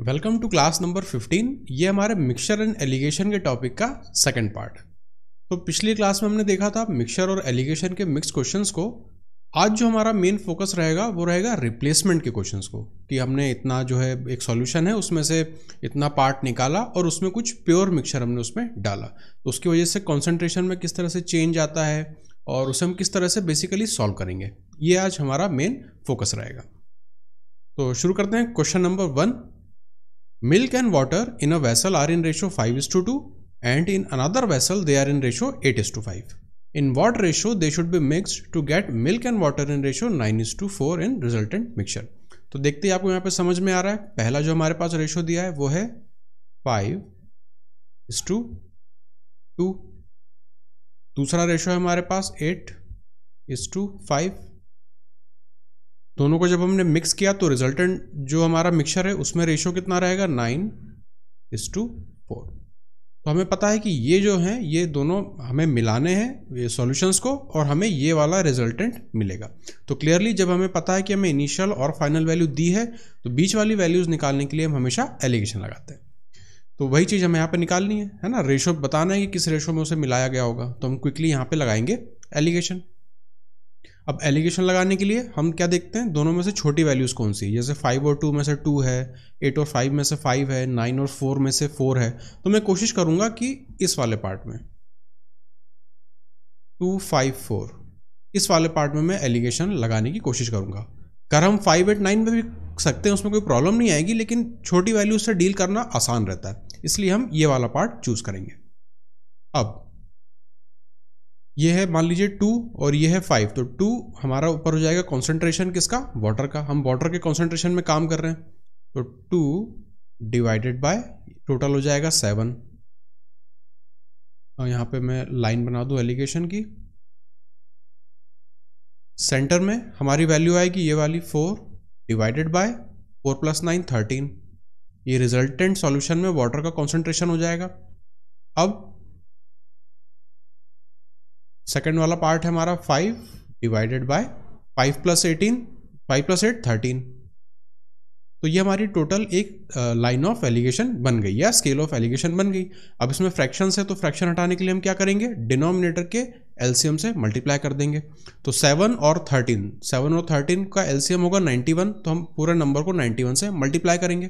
Welcome to class number 15 ये हमारे mixture and alligation के टॉपिक का सेकंड पार्ट तो पिछली क्लास में हमने देखा था मिक्सचर और एलिगेशन के मिक्स क्वेश्चंस को आज जो हमारा मेन फोकस रहेगा वो रहेगा रिप्लेसमेंट के क्वेश्चंस को कि हमने इतना जो है एक सॉल्यूशन है उसमें से इतना पार्ट निकाला और उसमें कुछ प्योर मिक्सचर हमने उसमें डाला तो उसकी वजह से कॉन्सेंट्रेशन में किस तरह से चेंज आता है और उसे हम किस तरह से बेसिकली सॉल्व करेंगे ये आज हमारा मेन फोकस रहेगा तो शुरू करते हैं question number one Milk and water in a vessel are in ratio 5 is to 2 and in another vessel they are in ratio 8 is to 5. In what ratio they should be mixed to get milk and water in ratio 9 is to 4 in resultant mixture. तो देखते ही आपको यहाँ पे समझ में आ रहा है पहला जो हमारे पास रेशो दिया है वो है फाइव इस टू टू दूसरा रेशो है हमारे पास एट इस टू फाइव दोनों को जब हमने मिक्स किया तो रिजल्टेंट जो हमारा मिक्सचर है उसमें रेशो कितना रहेगा नाइन इस टू फोर तो हमें पता है कि ये जो हैं ये दोनों हमें मिलाने हैं ये सॉल्यूशंस को और हमें ये वाला रिजल्टेंट मिलेगा तो क्लियरली जब हमें पता है कि हमें इनिशियल और फाइनल वैल्यू दी है तो बीच वाली वैल्यूज़ निकालने के लिए हम हमेशा एलिगेशन लगाते हैं तो वही चीज़ हमें यहाँ पे निकालनी है है ना रेशो बताना है कि किस रेशो में उसे मिलाया गया होगा तो हम क्विकली यहाँ पे लगाएंगे एलिगेशन अब एलिगेशन लगाने के लिए हम क्या देखते हैं दोनों में से छोटी वैल्यूज़ कौन सी जैसे फाइव और टू में से टू है एट और फाइव में से फाइव है नाइन और फोर में से फोर है तो मैं कोशिश करूँगा कि इस वाले पार्ट में टू फाइव फोर इस वाले पार्ट में मैं एलिगेशन लगाने की कोशिश करूँगा अगर हम फाइव एट नाइन में भी सकते हैं उसमें कोई प्रॉब्लम नहीं आएगी लेकिन छोटी वैल्यूज से डील करना आसान रहता है इसलिए हम ये वाला पार्ट चूज़ करेंगे अब ये है मान लीजिए टू और ये है फाइव तो टू हमारा ऊपर हो जाएगा कॉन्सेंट्रेशन किसका वाटर का हम वाटर के कॉन्सेंट्रेशन में काम कर रहे हैं तो टू डिवाइडेड बाय टोटल हो जाएगा सेवन और यहाँ पे मैं लाइन बना दूँ एलिगेशन की सेंटर में हमारी वैल्यू आएगी ये वाली four divided by four plus nine thirteen ये रिजल्टेंट सॉल्यूशन में वाटर का कॉन्सेंट्रेशन हो जाएगा अब सेकेंड वाला पार्ट है हमारा five divided by five plus eighteen five plus eight thirteen तो ये हमारी टोटल एक लाइन ऑफ एलिगेशन बन गई या स्केल ऑफ एलिगेशन बन गई अब इसमें फ्रैक्शन है तो फ्रैक्शन हटाने के लिए हम क्या करेंगे डिनोमिनेटर के एलसीएम से मल्टीप्लाई कर देंगे तो सेवन और थर्टीन सेवन और थर्टीन का एलसीएम होगा नाइन्टी वन तो हम पूरे नंबर को नाइन्टी वन से मल्टीप्लाई करेंगे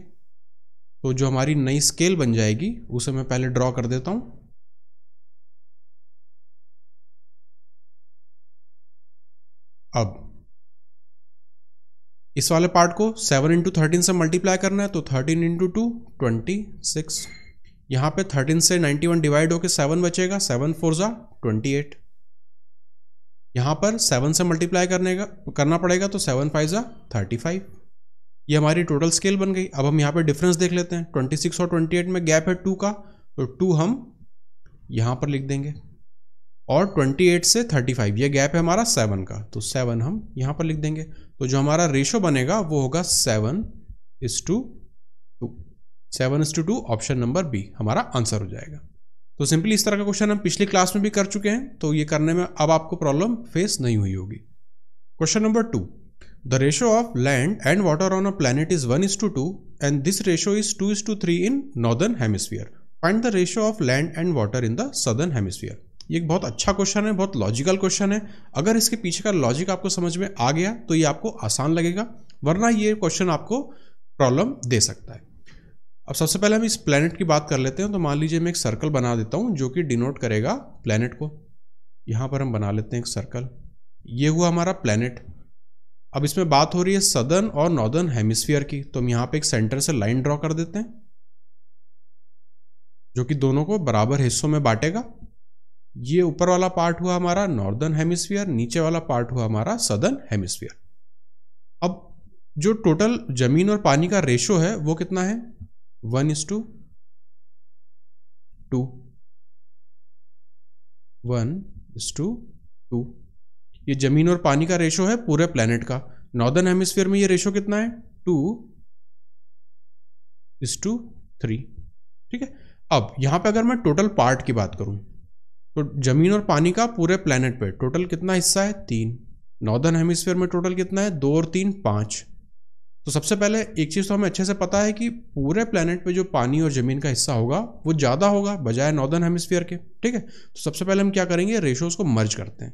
तो जो हमारी नई स्केल बन जाएगी उसे मैं पहले ड्रॉ कर देता हूँ अब इस वाले पार्ट को सेवन इंटू थर्टीन से मल्टीप्लाई करना है तो thirteen into two twenty six यहाँ पे थर्टीन से नाइनटी वन डिवाइड होकर सेवन बचेगा सेवन फोर ज़ा ट्वेंटी एट यहाँ पर सेवन से मल्टीप्लाई करने का करना पड़ेगा तो सेवन फाइव ज़ा थर्टी फाइव ये हमारी टोटल स्केल बन गई अब हम यहाँ पे डिफरेंस देख लेते हैं ट्वेंटी सिक्स और ट्वेंटी एट में गैप है टू का तो टू हम यहाँ पर लिख देंगे और 28 से 35 ये गैप है हमारा 7 का तो 7 हम यहाँ पर लिख देंगे तो जो हमारा रेशो बनेगा वो होगा 7 is to two seven is to two option number B हमारा आंसर हो जाएगा तो सिंपली इस तरह का क्वेश्चन हम पिछली क्लास में भी कर चुके हैं तो ये करने में अब आपको प्रॉब्लम फेस नहीं हुई होगी question number two the ratio of land and water on a planet is one is to two and this ratio is two is to three in northern hemisphere find the ratio of land and water in the southern hemisphere ये एक बहुत अच्छा question है बहुत logical question है अगर इसके पीछे का लॉजिक आपको समझ में आ गया तो ये आपको आसान लगेगा वरना ये क्वेश्चन आपको प्रॉब्लम दे सकता है अब सबसे पहले हम इस प्लैनेट की बात कर लेते हैं तो मान लीजिए मैं एक सर्कल बना देता हूँ जो कि डिनोट करेगा प्लैनेट को यहाँ पर हम बना लेते हैं एक सर्कल ये हुआ हमारा प्लैनेट अब इसमें बात हो रही है सदर्न और नॉर्दर्न हेमिस्फीयर की तो हम यहाँ पे एक सेंटर से लाइन ड्रॉ कर देते हैं जो कि दोनों को बराबर हिस्सों में बांटेगा ये ऊपर वाला पार्ट हुआ हमारा नॉर्दर्न हेमिस्फीयर नीचे वाला पार्ट हुआ हमारा सदर्न हेमिस्फीयर अब जो टोटल जमीन और पानी का रेशो है वो कितना है one is to two one is to two ये जमीन और पानी का रेशो है पूरे प्लेनेट का नॉर्दर्न हेमिस्फीयर में ये रेशो कितना है टू इज टू थ्री ठीक है अब यहां पे अगर मैं टोटल पार्ट की बात करूं तो जमीन और पानी का पूरे प्लेनेट पे टोटल कितना हिस्सा है तीन नॉर्दर्न हेमिस्फीयर में टोटल कितना है दो और तीन पाँच तो सबसे पहले एक चीज़ तो हमें अच्छे से पता है कि पूरे प्लेनेट पे जो पानी और ज़मीन का हिस्सा होगा वो ज़्यादा होगा बजाय नॉर्दर्न हेमिस्फीयर के ठीक है तो सबसे पहले हम क्या करेंगे रेशोज़ को मर्ज करते हैं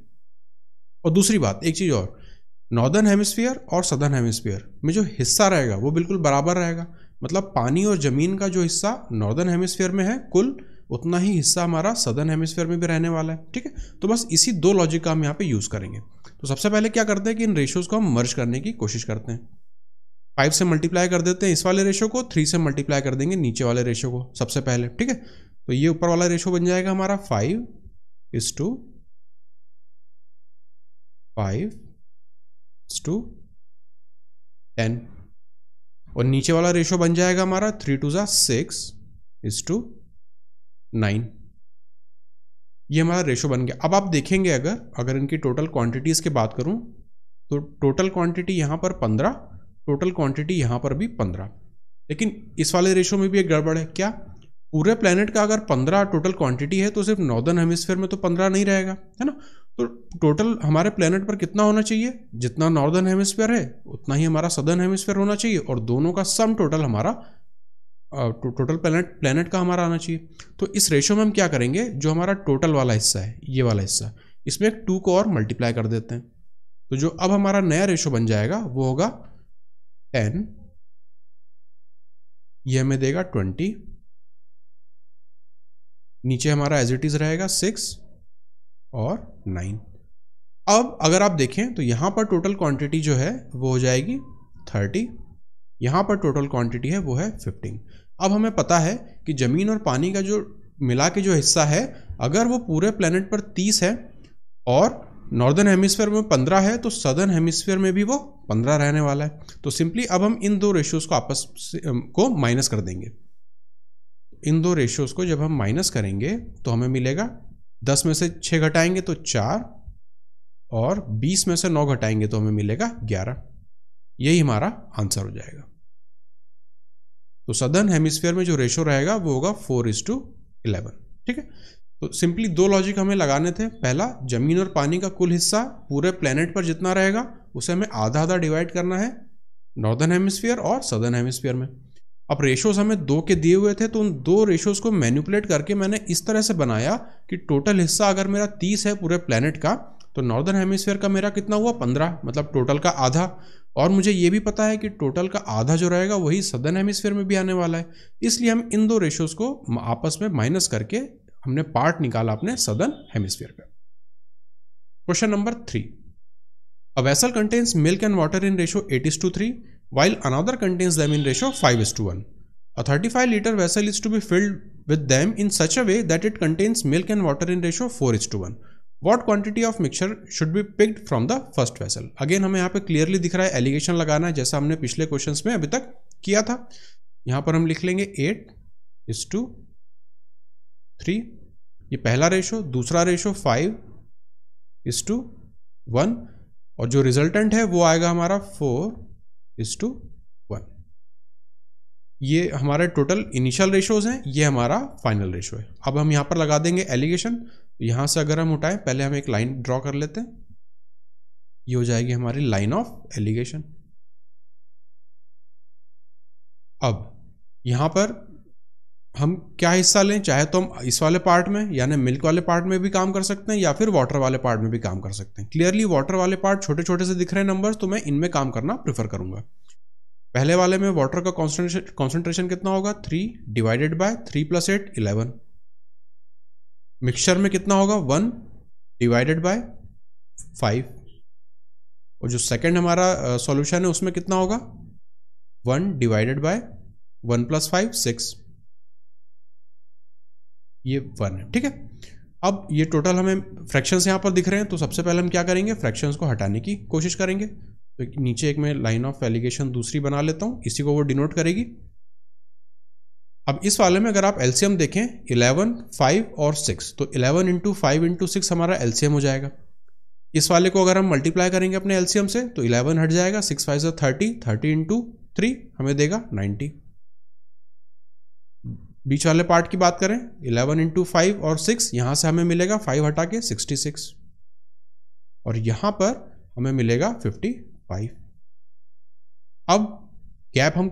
और दूसरी बात एक चीज़ और नॉर्दर्न हेमिस्फीयर और सदर्न हेमिस्फीयर में जो हिस्सा रहेगा वो बिल्कुल बराबर रहेगा मतलब पानी और ज़मीन का जो हिस्सा नॉर्दर्न हेमिस्फीयर में है कुल उतना ही हिस्सा हमारा सदर्न हेमिस्फेयर में भी रहने वाला है ठीक है तो बस इसी दो लॉजिक का हम यहाँ पे यूज़ करेंगे तो सबसे पहले क्या करते हैं कि इन रेशियोज़ को हम मर्ज करने की कोशिश करते हैं फाइव से मल्टीप्लाई कर देते हैं इस वाले रेशो को थ्री से मल्टीप्लाई कर देंगे नीचे वाले रेशो को सबसे पहले ठीक है तो ये ऊपर वाला रेशो बन जाएगा हमारा five is to five is to ten और नीचे वाला रेशो बन जाएगा हमारा थ्री टू ज़ा सिक्स इस टू नाइन ये हमारा रेशो बन गया अब आप देखेंगे अगर अगर इनकी टोटल क्वांटिटीज़ की बात करूं तो टोटल क्वांटिटी यहां पर पंद्रह टोटल क्वांटिटी यहां पर भी पंद्रह लेकिन इस वाले रेशो में भी एक गड़बड़ है क्या पूरे प्लानट का अगर पंद्रह टोटल क्वांटिटी है तो सिर्फ नॉर्दर्न हेमिस्फेयर में तो पंद्रह नहीं रहेगा है ना तो टोटल हमारे प्लानट पर कितना होना चाहिए जितना नॉर्दर्न हेमिस्फेयर है उतना ही हमारा सदर्न हेमिस्फेयर होना चाहिए और दोनों का सम टोटल हमारा टोटल प्लैनेट प्लानट का हमारा आना चाहिए तो इस रेशो में हम क्या करेंगे जो हमारा टोटल वाला हिस्सा है ये वाला हिस्सा इसमें टू को और मल्टीप्लाई कर देते हैं तो जो अब हमारा नया रेशो बन जाएगा वो होगा टेन ये हमें देगा ट्वेंटी नीचे हमारा एज इट इज़ रहेगा सिक्स और नाइन अब अगर आप देखें तो यहां पर टोटल क्वांटिटी जो है वो हो जाएगी थर्टी यहां पर टोटल क्वांटिटी है वो है फिफ्टीन अब हमें पता है कि ज़मीन और पानी का जो मिला के जो हिस्सा है अगर वो पूरे प्लानट पर तीस है और नॉर्दर्न हेमिसफेयर में पंद्रह है तो सदर्न हेमिसफेयर में भी वो पंद्रह रहने वाला है तो सिंपली अब हम इन दो रेशियोज को आपस को माइनस कर देंगे इन दो रेशियोज को जब हम माइनस करेंगे तो हमें मिलेगा दस में से छः घटाएंगे तो चार और बीस में से नौ घटाएंगे तो हमें मिलेगा ग्यारह यही हमारा आंसर हो जाएगा तो सदर्न हेमिस्फेयर में जो रेशो रहेगा वो होगा फोर इज टू इलेवन ठीक है तो सिंपली दो लॉजिक हमें लगाने थे पहला जमीन और पानी का कुल हिस्सा पूरे प्लेनेट पर जितना रहेगा उसे हमें आधा आधा डिवाइड करना है नॉर्दर्न हेमिस्फीयर और सदर्न हेमिस्फीयर में अब रेशोज हमें दो के दिए हुए थे तो उन दो रेशोज को मैनिपुलेट करके मैंने इस तरह से बनाया कि टोटल हिस्सा अगर मेरा तीस है पूरे प्लेनेट का तो नॉर्दर्न हेमिस्फीयर का मेरा कितना हुआ पंद्रह मतलब टोटल का आधा और मुझे ये भी पता है कि टोटल का आधा जो रहेगा वही सदन हेमिसफेयर में भी आने वाला है इसलिए हम इन दो रेशोज़ को आपस में माइनस करके हमने पार्ट निकाला अपने सदन हेमिसफेयर का question number three a vessel contains milk and water in ratio eight is to three another contains them in ratio five is to one a thirty five litre vessel is to be filled with them in such a way that it contains milk and water in ratio four is to one what quantity of mixture should be picked from the first vessel again हमें यहाँ पे clearly दिख रहा है allegation लगाना है जैसा हमने पिछले क्वेश्चन में अभी तक किया था यहाँ पर हम लिख लेंगे एट इज टू थ्री ये पहला रेशो दूसरा ratio five is to one और जो रिजल्टेंट है वो आएगा हमारा फोर इज टू वन ये हमारे टोटल इनिशियल रेशोज हैं ये हमारा फाइनल रेशो है अब हम यहाँ पर लगा देंगे एलिगेशन तो से अगर हम उठाएं पहले हम एक लाइन ड्रॉ कर लेते हैं ये हो जाएगी हमारी लाइन ऑफ एलिगेशन अब यहां पर हम क्या हिस्सा लें चाहे तो हम इस वाले पार्ट में यानी मिल्क वाले पार्ट में भी काम कर सकते हैं या फिर वाटर वाले पार्ट में भी काम कर सकते हैं क्लियरली वाटर वाले पार्ट छोटे छोटे से दिख रहे हैं नंबर्स तो मैं इनमें काम करना प्रेफर करूंगा पहले वाले में वाटर का कॉन्सेंट्रेशन कितना होगा three divided by three plus eight eleven mixture में कितना होगा वन डिवाइडेड बाय फाइव और जो सेकंड हमारा सॉल्यूशन है उसमें कितना होगा one divided by one plus five six ये वन है ठीक है अब ये टोटल हमें फ्रैक्शंस यहां पर दिख रहे हैं तो सबसे पहले हम क्या करेंगे फ्रैक्शंस को हटाने की कोशिश करेंगे तो नीचे एक मैं लाइन ऑफ एलिगेशन दूसरी बना लेता हूँ इसी को वो डिनोट करेगी अब इस वाले में अगर आप एलसीएम देखें 11, 5 और 6 तो 11 इंटू फाइव इंटू सिक्स हमारा एलसीएम हो जाएगा इस वाले को अगर हम मल्टीप्लाई करेंगे अपने एलसीएम से तो 11 हट जाएगा सिक्स फाइव से थर्टी थर्टी इंटू थ्री हमें देगा 90 बीच वाले पार्ट की बात करें 11 इंटू फाइव और 6 यहाँ से हमें मिलेगा 5 हटा के 66 और यहाँ पर हमें मिलेगा 55 अब गैप हम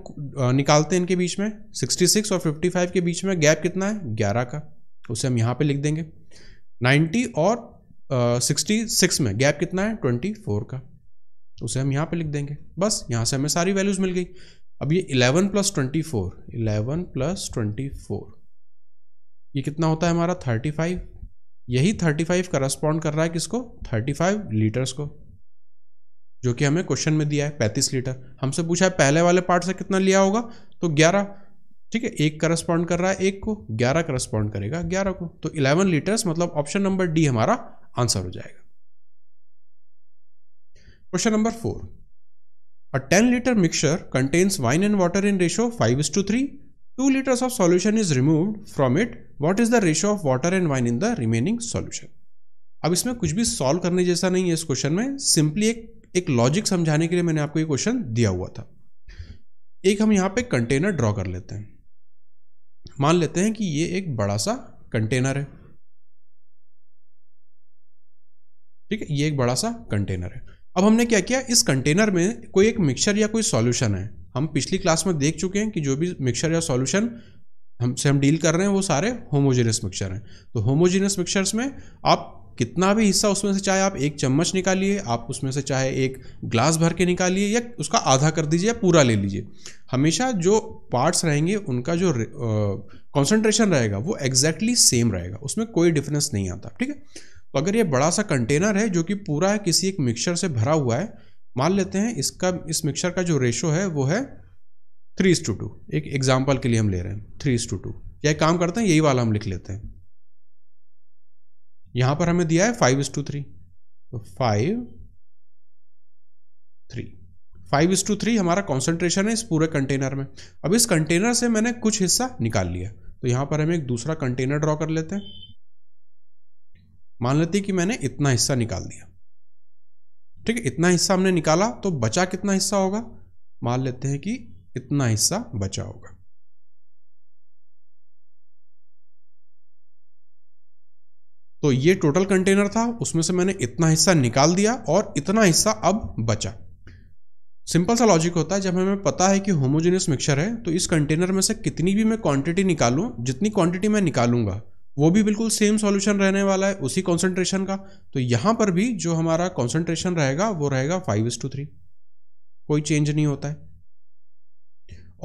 निकालते हैं इनके बीच में 66 और 55 के बीच में गैप कितना है 11 का उसे हम यहाँ पे लिख देंगे 90 और आ, 66 में गैप कितना है 24 का उसे हम यहाँ पे लिख देंगे बस यहाँ से हमें सारी वैल्यूज़ मिल गई अब ये 11 plus twenty four eleven plus twenty four ये कितना होता है हमारा 35 यही 35 करस्पॉन्ड कर रहा है किसको 35 लीटर्स को जो कि हमें क्वेश्चन में दिया है पैंतीस लीटर हमसे पूछा है पहले वाले पार्ट से कितना लिया होगा तो ग्यारह ठीक है एक करस्पॉन्ड कर रहा है एक को ग्यारह करस्पॉन्ड करेगा ग्यारह को तो इलेवन लीटर्स मतलब ऑप्शन नंबर डी हमारा आंसर हो जाएगा question number four a ten litre mixture contains wine and water in ratio five is to three two litres of solution is remove from it what is the ratio of water and wine in the remaining solution अब इसमें कुछ भी solve करने जैसा नहीं है इस question में सिंपली एक एक लॉजिक समझाने के लिए मैंने आपको ये क्वेश्चन दिया हुआ था एक हम यहाँ पे कंटेनर ड्रॉ कर लेते हैं मान लेते हैं कि ये एक बड़ा सा कंटेनर है ठीक है ये एक बड़ा सा कंटेनर है अब हमने क्या किया इस कंटेनर में कोई एक मिक्सर या कोई सॉल्यूशन है हम पिछली क्लास में देख चुके हैं कि जो भी मिक्सर या सॉल्यूशन हमसे हम डील कर रहे हैं वो सारे होमोजेनस मिक्सर हैं तो होमोजेनस मिक्सर्स में आप कितना भी हिस्सा उसमें से चाहे आप एक चम्मच निकालिए आप उसमें से चाहे एक ग्लास भर के निकालिए या उसका आधा कर दीजिए या पूरा ले लीजिए हमेशा जो पार्ट्स रहेंगे उनका जो कॉन्सेंट्रेशन रहेगा वो एग्जैक्टली exactly सेम रहेगा उसमें कोई डिफरेंस नहीं आता ठीक है तो अगर ये बड़ा सा कंटेनर है जो कि पूरा किसी एक मिक्सचर से भरा हुआ है मान लेते हैं इसका इस मिक्सचर का जो रेशो है वो है थ्री टू टू एक एग्जाम्पल के लिए हम ले रहे हैं थ्री टू टू यह काम करते हैं यही वाला हम लिख लेते हैं यहां पर हमें दिया है फाइव इज टू थ्री तो five three five is to three हमारा कॉन्सेंट्रेशन है इस पूरे कंटेनर में अब इस कंटेनर से मैंने कुछ हिस्सा निकाल लिया तो यहां पर हम एक दूसरा कंटेनर ड्रॉ कर लेते हैं मान लेते कि मैंने इतना हिस्सा निकाल दिया ठीक है इतना हिस्सा हमने निकाला तो बचा कितना हिस्सा होगा मान लेते हैं कि इतना हिस्सा बचा होगा तो ये टोटल कंटेनर था उसमें से मैंने इतना हिस्सा निकाल दिया और इतना हिस्सा अब बचा सिंपल सा लॉजिक होता है जब हमें पता है कि होमोजेनियस मिक्सचर है तो इस कंटेनर में से कितनी भी मैं क्वांटिटी निकालूं जितनी क्वांटिटी मैं निकालूंगा वो भी बिल्कुल सेम सॉल्यूशन रहने वाला है उसी कॉन्सेंट्रेशन का तो यहाँ पर भी जो हमारा कॉन्सेंट्रेशन रहेगा वो रहेगा फाइव इस टू थ्री कोई चेंज नहीं होता है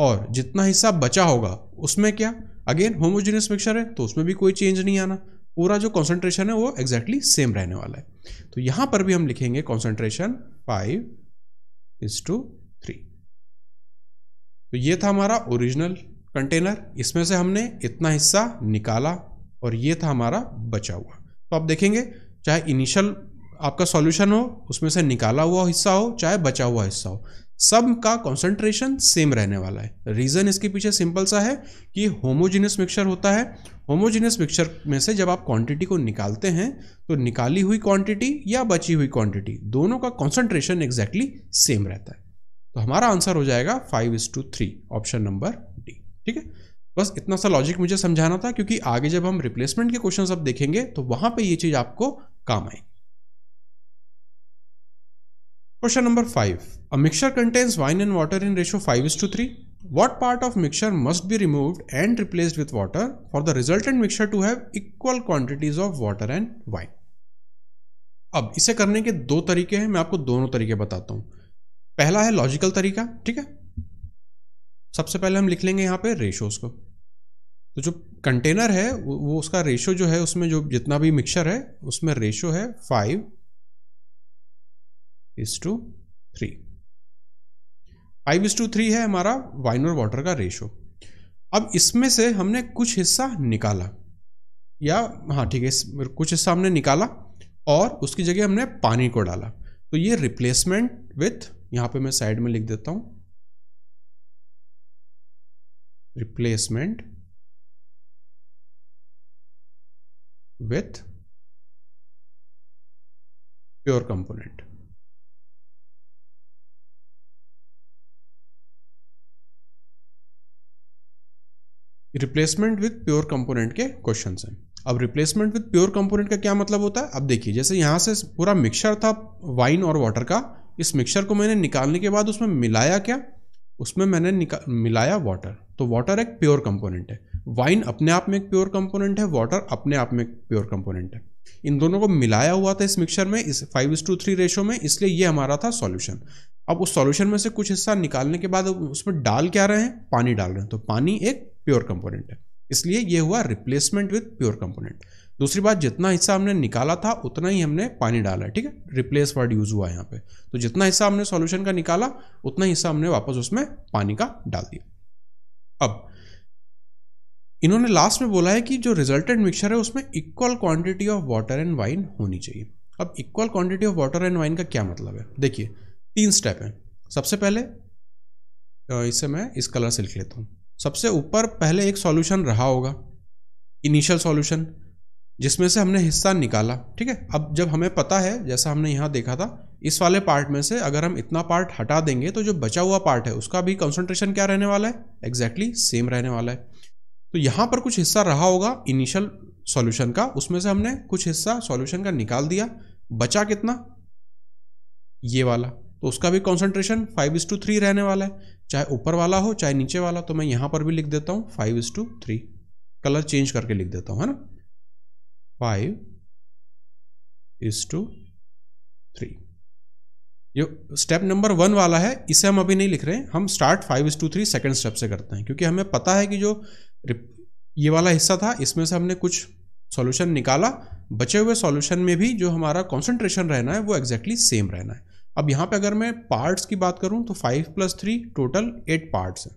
और जितना हिस्सा बचा होगा उसमें क्या अगेन होमोजेनियस मिक्सचर है तो उसमें भी कोई चेंज नहीं आना पूरा जो कॉन्सेंट्रेशन है वो एग्जैक्टली exactly सेम रहने वाला है तो यहां पर भी हम लिखेंगे concentration five is to three तो ये था हमारा ओरिजिनल कंटेनर इसमें से हमने इतना हिस्सा निकाला और ये था हमारा बचा हुआ तो आप देखेंगे चाहे इनिशियल आपका सॉल्यूशन हो उसमें से निकाला हुआ हिस्सा हो चाहे बचा हुआ हिस्सा हो सब का कॉन्सेंट्रेशन सेम रहने वाला है रीज़न इसके पीछे सिंपल सा है कि होमोजीनियस मिक्सचर होता है होमोजीनियस मिक्सचर में से जब आप क्वांटिटी को निकालते हैं तो निकाली हुई क्वांटिटी या बची हुई क्वांटिटी दोनों का कॉन्सेंट्रेशन एग्जैक्टली सेम रहता है तो हमारा आंसर हो जाएगा five is to three option number D ठीक है बस इतना सा लॉजिक मुझे समझाना था क्योंकि आगे जब हम रिप्लेसमेंट के क्वेश्चन अब देखेंगे तो वहां पर ये चीज़ आपको काम आएगी question number five a mixture contains wine and water in ratio five is to three what part of mixer must be remove and replaced with water for the resultant mixer to have equal quantities of water and wine अब इसे करने के दो तरीके हैं मैं आपको दोनों तरीके बताता हूं पहला है लॉजिकल तरीका ठीक है सबसे पहले हम लिख लेंगे यहां पे रेशोस को तो जो कंटेनर है वो उसका रेशो जो है उसमें जो जितना भी मिक्सर है उसमें रेशो है five is to three five is to three है हमारा वाइन और वाटर का रेशो अब इसमें से हमने कुछ हिस्सा निकाला या हाँ ठीक है कुछ हिस्सा हमने निकाला और उसकी जगह हमने पानी को डाला तो ये रिप्लेसमेंट विथ यहां पे मैं साइड में लिख देता हूं replacement with pure component replacement with pure component के क्वेश्चन हैं अब रिप्लेसमेंट विथ प्योर कंपोनेंट का क्या मतलब होता है अब देखिए जैसे यहाँ से पूरा मिक्सर था वाइन और वाटर का इस मिक्सर को मैंने निकालने के बाद उसमें मिलाया क्या उसमें मैंने मिलाया वाटर तो वाटर एक प्योर कंपोनेंट है वाइन अपने आप में एक प्योर कंपोनेंट है वाटर अपने आप में एक प्योर कंपोनेंट है इन दोनों को मिलाया हुआ था इस मिक्सचर में इस five is to three ratio में इसलिए ये हमारा था सॉल्यूशन अब उस सॉल्यूशन में से कुछ हिस्सा निकालने के बाद उसमें डाल क्या रहे हैं पानी डाल रहे हैं तो पानी एक प्योर कंपोनेंट है इसलिए ये हुआ रिप्लेसमेंट विद प्योर कंपोनेंट दूसरी बात जितना हिस्सा हमने निकाला था उतना ही हमने पानी डाला है ठीक है रिप्लेस वर्ड यूज हुआ है यहाँ पे तो जितना हिस्सा हमने सॉल्यूशन का निकाला उतना हिस्सा हमने वापस उसमें पानी का डाल दिया अब इन्होंने लास्ट में बोला है कि जो रिजल्टेंट मिक्सचर है उसमें equal quantity of water and wine होनी चाहिए अब equal quantity of water and wine का क्या मतलब है देखिए तीन स्टेप हैं सबसे पहले इससे मैं इस कलर से लिख लेता हूँ सबसे ऊपर पहले एक सॉल्यूशन रहा होगा इनिशियल सॉल्यूशन जिसमें से हमने हिस्सा निकाला ठीक है अब जब हमें पता है जैसा हमने यहाँ देखा था इस वाले पार्ट में से अगर हम इतना पार्ट हटा देंगे तो जो बचा हुआ पार्ट है उसका भी कंसंट्रेशन क्या रहने वाला है एग्जैक्टली exactly सेम रहने वाला है तो यहाँ पर कुछ हिस्सा रहा होगा इनिशियल सॉल्यूशन का उसमें से हमने कुछ हिस्सा सॉल्यूशन का निकाल दिया बचा कितना ये वाला तो उसका भी कॉन्सेंट्रेशन फाइव इज थ्री रहने वाला है चाहे ऊपर वाला हो चाहे नीचे वाला तो मैं यहां पर भी लिख देता हूँ five is to three colour change करके लिख देता हूं है ना फाइव इज टू थ्री जो स्टेप नंबर वन वाला है इसे हम अभी नहीं लिख रहे हैं हम start five is to three second step से करते हैं क्योंकि हमें पता है कि जो ये वाला हिस्सा था इसमें से हमने कुछ सॉल्यूशन निकाला बचे हुए सॉल्यूशन में भी जो हमारा कॉन्सेंट्रेशन रहना है वो एग्जैक्टली exactly सेम रहना है अब यहाँ पे अगर मैं पार्ट्स की बात करूँ तो five plus three total eight parts हैं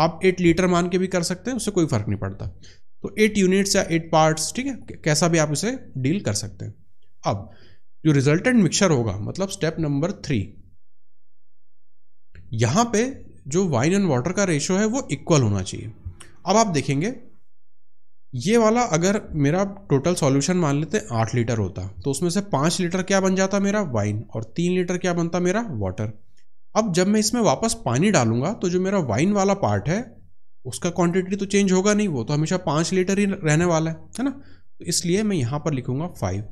आप एट लीटर मान के भी कर सकते हैं उससे कोई फ़र्क नहीं पड़ता तो एट यूनिट्स या एट पार्ट्स ठीक है कैसा भी आप उसे डील कर सकते हैं अब जो रिजल्टेंट मिक्सचर होगा मतलब स्टेप नंबर थ्री यहाँ पे जो वाइन एंड वाटर का रेशो है वो इक्वल होना चाहिए अब आप देखेंगे ये वाला अगर मेरा टोटल सॉल्यूशन मान लेते आठ लीटर होता तो उसमें से पाँच लीटर क्या बन जाता मेरा वाइन और तीन लीटर क्या बनता मेरा वाटर अब जब मैं इसमें वापस पानी डालूंगा तो जो मेरा वाइन वाला पार्ट है उसका क्वांटिटी तो चेंज होगा नहीं वो तो हमेशा पाँच लीटर ही रहने वाला है है ना तो इसलिए मैं यहाँ पर लिखूंगा फाइव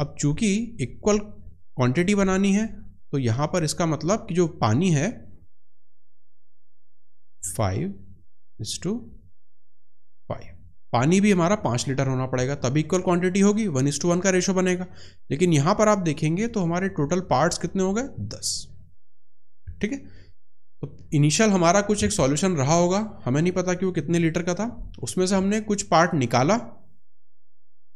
अब चूंकि इक्वल क्वांटिटी बनानी है तो यहाँ पर इसका मतलब कि जो पानी है फाइव इस टू पानी भी हमारा पाँच लीटर होना पड़ेगा तब इक्वल क्वांटिटी होगी वन इज टू वन का रेशो बनेगा लेकिन यहाँ पर आप देखेंगे तो हमारे टोटल पार्ट्स कितने हो गए दस ठीक है तो इनिशियल हमारा कुछ एक सॉल्यूशन रहा होगा हमें नहीं पता कि वो कितने लीटर का था उसमें से हमने कुछ पार्ट निकाला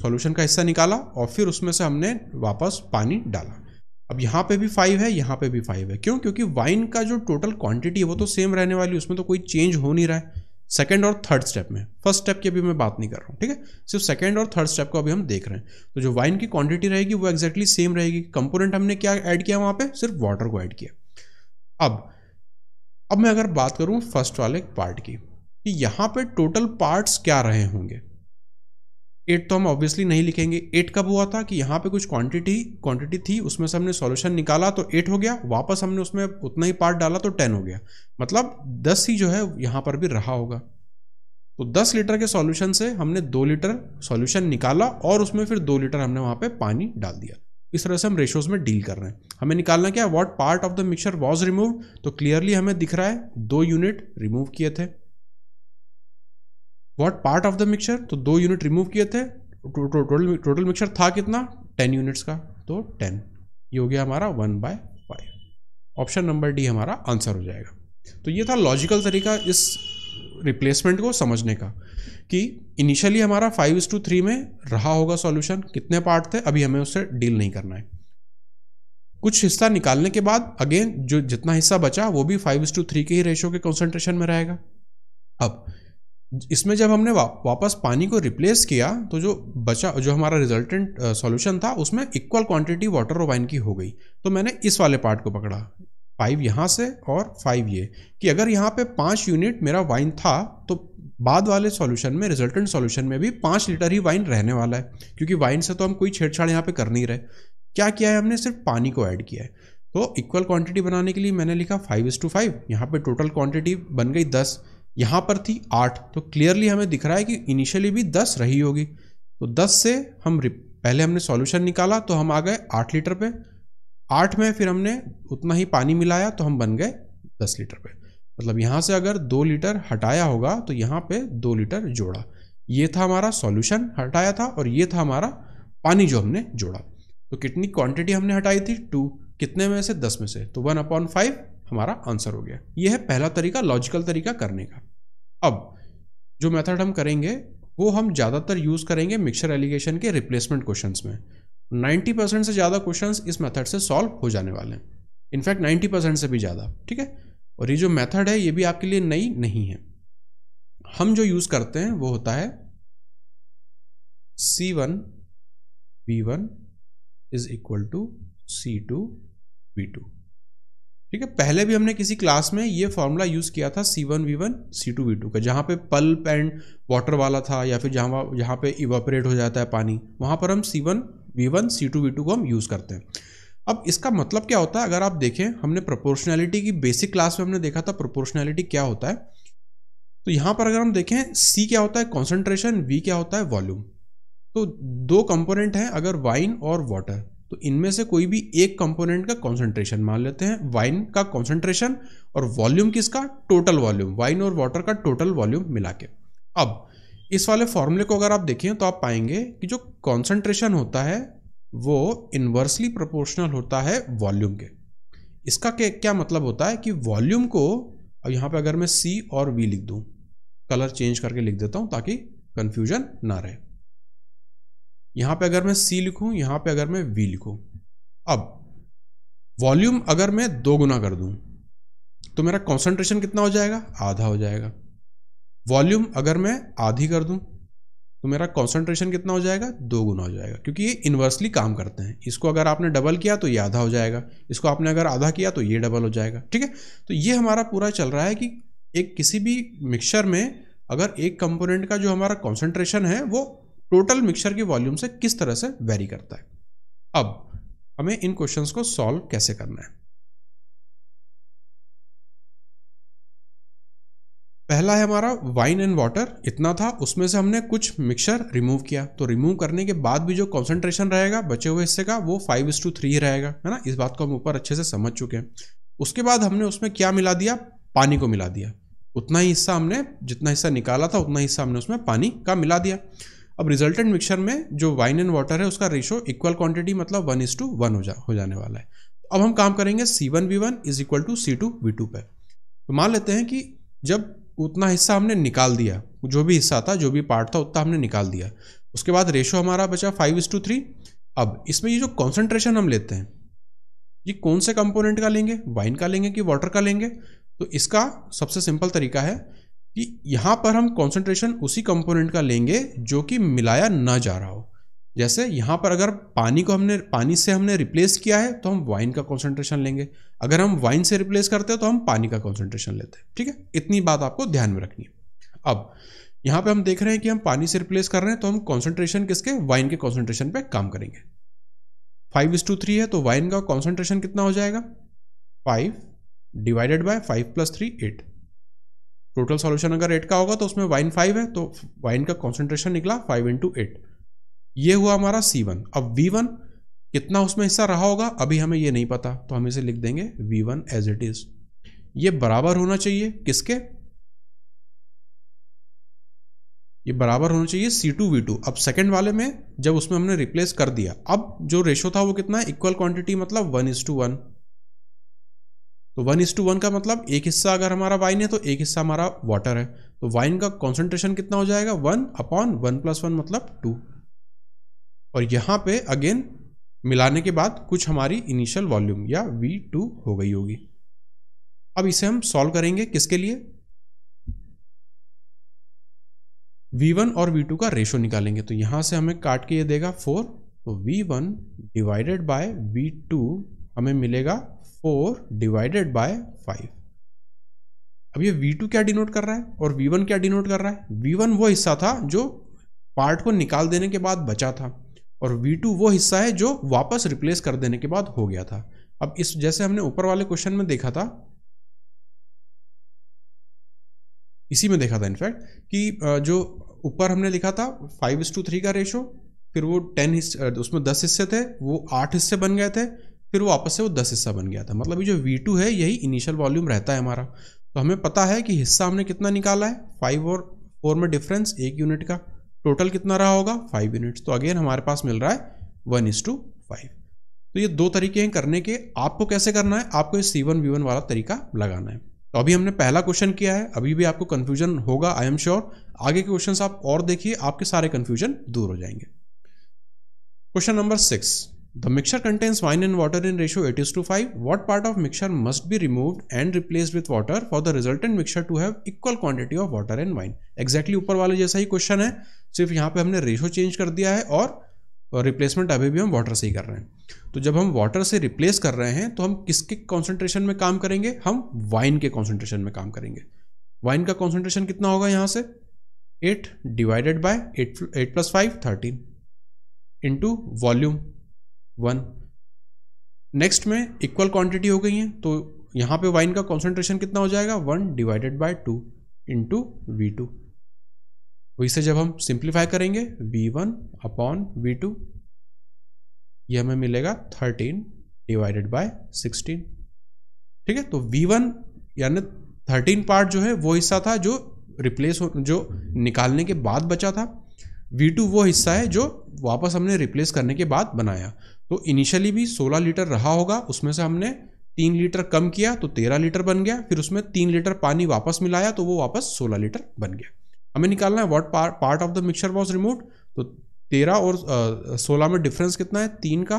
सॉल्यूशन का हिस्सा निकाला और फिर उसमें से हमने वापस पानी डाला अब यहाँ पे भी फाइव है यहाँ पे भी फाइव है क्यों क्योंकि वाइन का जो टोटल क्वांटिटी है वो तो सेम रहने वाली उसमें तो कोई चेंज हो नहीं रहा है सेकेंड और थर्ड स्टेप में फर्स्ट स्टेप की अभी मैं बात नहीं कर रहा हूँ ठीक है सिर्फ सेकेंड और थर्ड स्टेप को अभी हम देख रहे हैं तो जो वाइन की क्वांटिटी रहेगी वो एक्जैक्टली सेम रहेगी कंपोनेंट हमने क्या ऐड किया वहाँ पे सिर्फ वाटर को ऐड किया अब अब मैं अगर बात करूँ फर्स्ट वाले पार्ट की कि यहाँ पे टोटल पार्ट्स क्या रहे होंगे एट तो हम ऑब्वियसली नहीं लिखेंगे एट कब हुआ था कि यहाँ पे कुछ क्वांटिटी क्वांटिटी थी उसमें से हमने सॉल्यूशन निकाला तो एट हो गया वापस हमने उसमें उतना ही पार्ट डाला तो टेन हो गया मतलब दस ही जो है यहाँ पर भी रहा होगा तो दस लीटर के सॉल्यूशन से हमने दो लीटर सॉल्यूशन निकाला और उसमें फिर दो लीटर हमने वहाँ पर पानी डाल दिया इस तरह से हम रेशोज में डील कर रहे हैं हमें निकालना क्या what part of the mixture was remove तो क्लियरली हमें दिख रहा है दो यूनिट रिमूव किए थे what part of the mixer तो दो यूनिट रिमूव किए थे टोटल टोटल मिक्सर था कितना टेन यूनिट्स का तो टेन ये हो गया हमारा one by five option number D हमारा आंसर हो जाएगा तो ये था लॉजिकल तरीका इस रिप्लेसमेंट को समझने का कि इनिशियली हमारा फाइव इज टू थ्री में रहा होगा सॉल्यूशन कितने पार्ट थे अभी हमें उससे डील नहीं करना है कुछ हिस्सा निकालने के बाद अगेन जो जितना हिस्सा बचा वो भी फाइव इज टू थ्री के ही रेशो के कंसंट्रेशन में रहेगा अब इसमें जब हमने वा, वापस पानी को रिप्लेस किया तो जो बचा जो हमारा रिजल्टेंट सॉल्यूशन था उसमें इक्वल क्वांटिटी वाटर और वाइन की हो गई तो मैंने इस वाले पार्ट को पकड़ा फाइव यहाँ से और फाइव ये कि अगर यहाँ पे पाँच यूनिट मेरा वाइन था तो बाद वाले सॉल्यूशन में रिजल्टेंट सॉल्यूशन में भी पाँच लीटर ही वाइन रहने वाला है क्योंकि वाइन से तो हम कोई छेड़छाड़ यहाँ पे कर नहीं रहे क्या किया है हमने सिर्फ पानी को ऐड किया है तो इक्वल क्वांटिटी बनाने के लिए मैंने लिखा फाइव इज़ टू फाइव यहाँ पर टोटल क्वांटिटी बन गई दस यहाँ पर थी आठ तो क्लियरली हमें दिख रहा है कि इनिशियली भी दस रही होगी तो दस से हम पहले हमने सॉल्यूशन निकाला तो हम आ गए आठ लीटर पे आठ में फिर हमने उतना ही पानी मिलाया तो हम बन गए दस लीटर पे मतलब यहाँ से अगर दो लीटर हटाया होगा तो यहाँ पे दो लीटर जोड़ा ये था हमारा सॉल्यूशन हटाया था और ये था हमारा पानी जो हमने जोड़ा तो कितनी क्वांटिटी हमने हटाई थी टू कितने में से दस में से तो वन अपॉन फाइव हमारा आंसर हो गया यह है पहला तरीका लॉजिकल तरीका करने का अब जो मेथड हम करेंगे वो हम ज़्यादातर यूज़ करेंगे मिक्सर एलिगेशन के रिप्लेसमेंट क्वेश्चन में 90 परसेंट से ज़्यादा क्वेश्चन इस मेथड से सॉल्व हो जाने वाले हैं इनफैक्ट 90 परसेंट से भी ज़्यादा ठीक है और ये जो मेथड है ये भी आपके लिए नई नहीं है हम जो यूज़ करते हैं वो होता है C one B one is equal to C two B two ठीक है पहले भी हमने किसी क्लास में ये फॉर्मूला यूज़ किया था C one V one C two V two का जहाँ पे पल्प एंड वाटर वाला था या फिर जहाँ जहाँ पे इवापोरेट हो जाता है पानी वहाँ पर हम C one V one C two V two को हम यूज़ करते हैं अब इसका मतलब क्या होता है अगर आप देखें हमने प्रोपोर्शनैलिटी की बेसिक क्लास में हमने देखा था प्रोपोर्शनैलिटी क्या होता है तो यहाँ पर अगर हम देखें सी क्या होता है कॉन्सेंट्रेशन वी क्या होता है वॉल्यूम तो दो कंपोनेंट हैं अगर वाइन और वाटर तो इनमें से कोई भी एक कंपोनेंट का कॉन्सेंट्रेशन मान लेते हैं वाइन का कॉन्सेंट्रेशन और वॉल्यूम किसका टोटल वॉल्यूम वाइन और वाटर का टोटल वॉल्यूम मिला के अब इस वाले फॉर्मूले को अगर आप देखें तो आप पाएंगे कि जो कॉन्सेंट्रेशन होता है वो इन्वर्सली प्रोपोर्शनल होता है वॉल्यूम के इसका क्या मतलब होता है कि वॉल्यूम को अब यहाँ पर अगर मैं सी और वी लिख दूँ कलर चेंज करके लिख देता हूँ ताकि कन्फ्यूजन ना रहे यहां पे अगर मैं सी लिखूं यहां पे अगर मैं वी लिखू अब वॉल्यूम अगर मैं दो गुना कर दू तो मेरा कॉन्सेंट्रेशन कितना हो जाएगा आधा हो जाएगा वॉल्यूम अगर मैं आधी कर दू तो मेरा कॉन्सेंट्रेशन कितना हो जाएगा दो गुना हो जाएगा क्योंकि ये इन्वर्सली काम करते हैं इसको अगर आपने डबल किया तो ये आधा हो जाएगा इसको आपने अगर आधा किया तो ये डबल हो जाएगा ठीक है तो ये हमारा पूरा चल रहा है कि एक किसी भी मिक्सचर में अगर एक कंपोनेंट का जो हमारा कॉन्सेंट्रेशन है वो टोटल मिक्सचर के वॉल्यूम से किस तरह से वेरी करता है अब हमें इन क्वेश्चंस को सॉल्व कैसे करना है पहला है हमारा वाइन एंड वाटर इतना था उसमें से हमने कुछ मिक्सचर रिमूव किया तो रिमूव करने के बाद भी जो कॉन्सेंट्रेशन रहेगा बचे हुए हिस्से का वो फाइव इस टू थ्री रहेगा है ना इस बात को हम ऊपर अच्छे से समझ चुके हैं उसके बाद हमने उसमें क्या मिला दिया पानी को मिला दिया उतना ही हिस्सा हमने जितना हिस्सा निकाला था उतना हिस्सा हमने उसमें पानी का मिला दिया अब रिजल्टेंट मिक्सचर में जो वाइन एंड वाटर है उसका रेशो इक्वल क्वांटिटी मतलब वन इज टू वन हो जा हो जाने वाला है तो अब हम काम करेंगे C one V one is equal to C two V two पे तो मान लेते हैं कि जब उतना हिस्सा हमने निकाल दिया जो भी हिस्सा था जो भी पार्ट था उतना हमने निकाल दिया उसके बाद रेशो हमारा बचा फाइव इज टू थ्री अब इसमें ये जो कॉन्सेंट्रेशन हम लेते हैं ये कौन से कंपोनेंट का लेंगे वाइन का लेंगे कि वाटर का लेंगे तो इसका सबसे सिंपल तरीका है यहाँ पर हम कॉन्सेंट्रेशन उसी कंपोनेंट का लेंगे जो कि मिलाया ना जा रहा हो जैसे यहाँ पर अगर पानी को हमने पानी से हमने रिप्लेस किया है तो हम वाइन का कॉन्सेंट्रेशन लेंगे अगर हम वाइन से रिप्लेस करते हैं तो हम पानी का कॉन्सेंट्रेशन लेते हैं ठीक है इतनी बात आपको ध्यान में रखनी है अब यहाँ पे हम देख रहे हैं कि हम पानी से रिप्लेस कर रहे हैं तो हम कॉन्सेंट्रेशन किसके वाइन के कॉन्सेंट्रेशन पर काम करेंगे फाइव इज टू थ्री है तो वाइन का कॉन्सेंट्रेशन कितना हो जाएगा five divided by five plus three eight total solution अगर एट का होगा तो उसमें वाइन फाइव है तो वाइन का कॉन्सेंट्रेशन निकला फाइव इंटू एट ये हुआ हमारा सी वन अब वी वन कितना उसमें हिस्सा रहा होगा अभी हमें ये नहीं पता तो हम इसे लिख देंगे V one as it is ये बराबर होना चाहिए किसके ये बराबर होना चाहिए सी टू वी टू अब सेकेंड वाले में जब उसमें हमने रिप्लेस कर दिया अब जो रेशो था वो कितना है इक्वल क्वांटिटी मतलब वन इज टू वन तो वन इस टू वन का मतलब एक हिस्सा अगर हमारा वाइन है तो एक हिस्सा हमारा वाटर है तो वाइन का कॉन्सेंट्रेशन कितना हो जाएगा one upon one plus one मतलब टू और यहाँ पे अगेन मिलाने के बाद कुछ हमारी इनिशियल वॉल्यूम या वी टू हो गई होगी अब इसे हम सॉल्व करेंगे किसके लिए V1 और V2 का रेशो निकालेंगे तो यहां से हमें काट के ये देगा फोर तो V1 डिवाइडेड बाय V2 हमें मिलेगा फोर डिवाइडेड बाय फाइव अब ये वी टू क्या डिनोट कर रहा है और वी वन क्या डिनोट कर रहा है वी वन वो हिस्सा था जो पार्ट को निकाल देने के बाद बचा था और वी टू वो हिस्सा है जो वापस रिप्लेस कर देने के बाद हो गया था अब इस जैसे हमने ऊपर वाले क्वेश्चन में देखा था इसी में देखा था इनफैक्ट कि जो ऊपर हमने लिखा था फाइव इस टू थ्री का रेशो फिर वो टेन हिस्से उसमें दस हिस्से थे वो आठ हिस्से बन गए थे फिर वो आपस से वो दस हिस्सा बन गया था मतलब ये जो वी टू है यही इनिशियल वॉल्यूम रहता है हमारा तो हमें पता है कि हिस्सा हमने कितना निकाला है फाइव और फोर में डिफरेंस एक यूनिट का टोटल कितना रहा होगा फाइव यूनिट्स तो अगेन हमारे पास मिल रहा है वन इज टू फाइव तो ये दो तरीके हैं करने के आपको कैसे करना है आपको इस सी वन वी वन वाला तरीका लगाना है तो अभी हमने पहला क्वेश्चन किया है अभी भी आपको कन्फ्यूजन होगा आई एम श्योर आगे के क्वेश्चन आप और देखिए आपके सारे कन्फ्यूजन दूर हो जाएंगे question number six The mixture contains wine and water in ratio 8 is to 5. What part of mixture must be removed and replaced with water for the resultant mixture to have equal quantity of water and wine? Exactly ऊपर वाले जैसा ही question है सिर्फ यहाँ पे हमने ratio change कर दिया है और रिप्लेसमेंट अभी भी हम वाटर से ही कर रहे हैं तो जब हम वाटर से रिप्लेस कर रहे हैं तो हम किसके कॉन्सेंट्रेशन में काम करेंगे हम वाइन के कॉन्सेंट्रेशन में काम करेंगे वाइन का कॉन्सेंट्रेशन कितना होगा यहाँ से eight divided by eight eight plus five thirteen into volume one next में इक्वल क्वांटिटी हो गई है तो यहां पे वाइन का कॉन्सेंट्रेशन कितना हो जाएगा one divided by two into V two इसे जब हम सिंप्लीफाई करेंगे V one upon V two यह हमें मिलेगा थर्टीन डिवाइडेड बाय सिक्सटीन ठीक है तो वी वन यानी थर्टीन पार्ट जो है वो हिस्सा था जो रिप्लेस हो जो निकालने के बाद बचा था वी टू वो हिस्सा है जो वापस हमने रिप्लेस करने के बाद बनाया तो इनिशियली भी 16 लीटर रहा होगा उसमें से हमने तीन लीटर कम किया तो तेरह लीटर बन गया फिर उसमें तीन लीटर पानी वापस मिलाया तो वो वापस सोलह लीटर बन गया हमें निकालना है what part of the mixture was remove तो तेरह और सोलह में डिफरेंस कितना है तीन का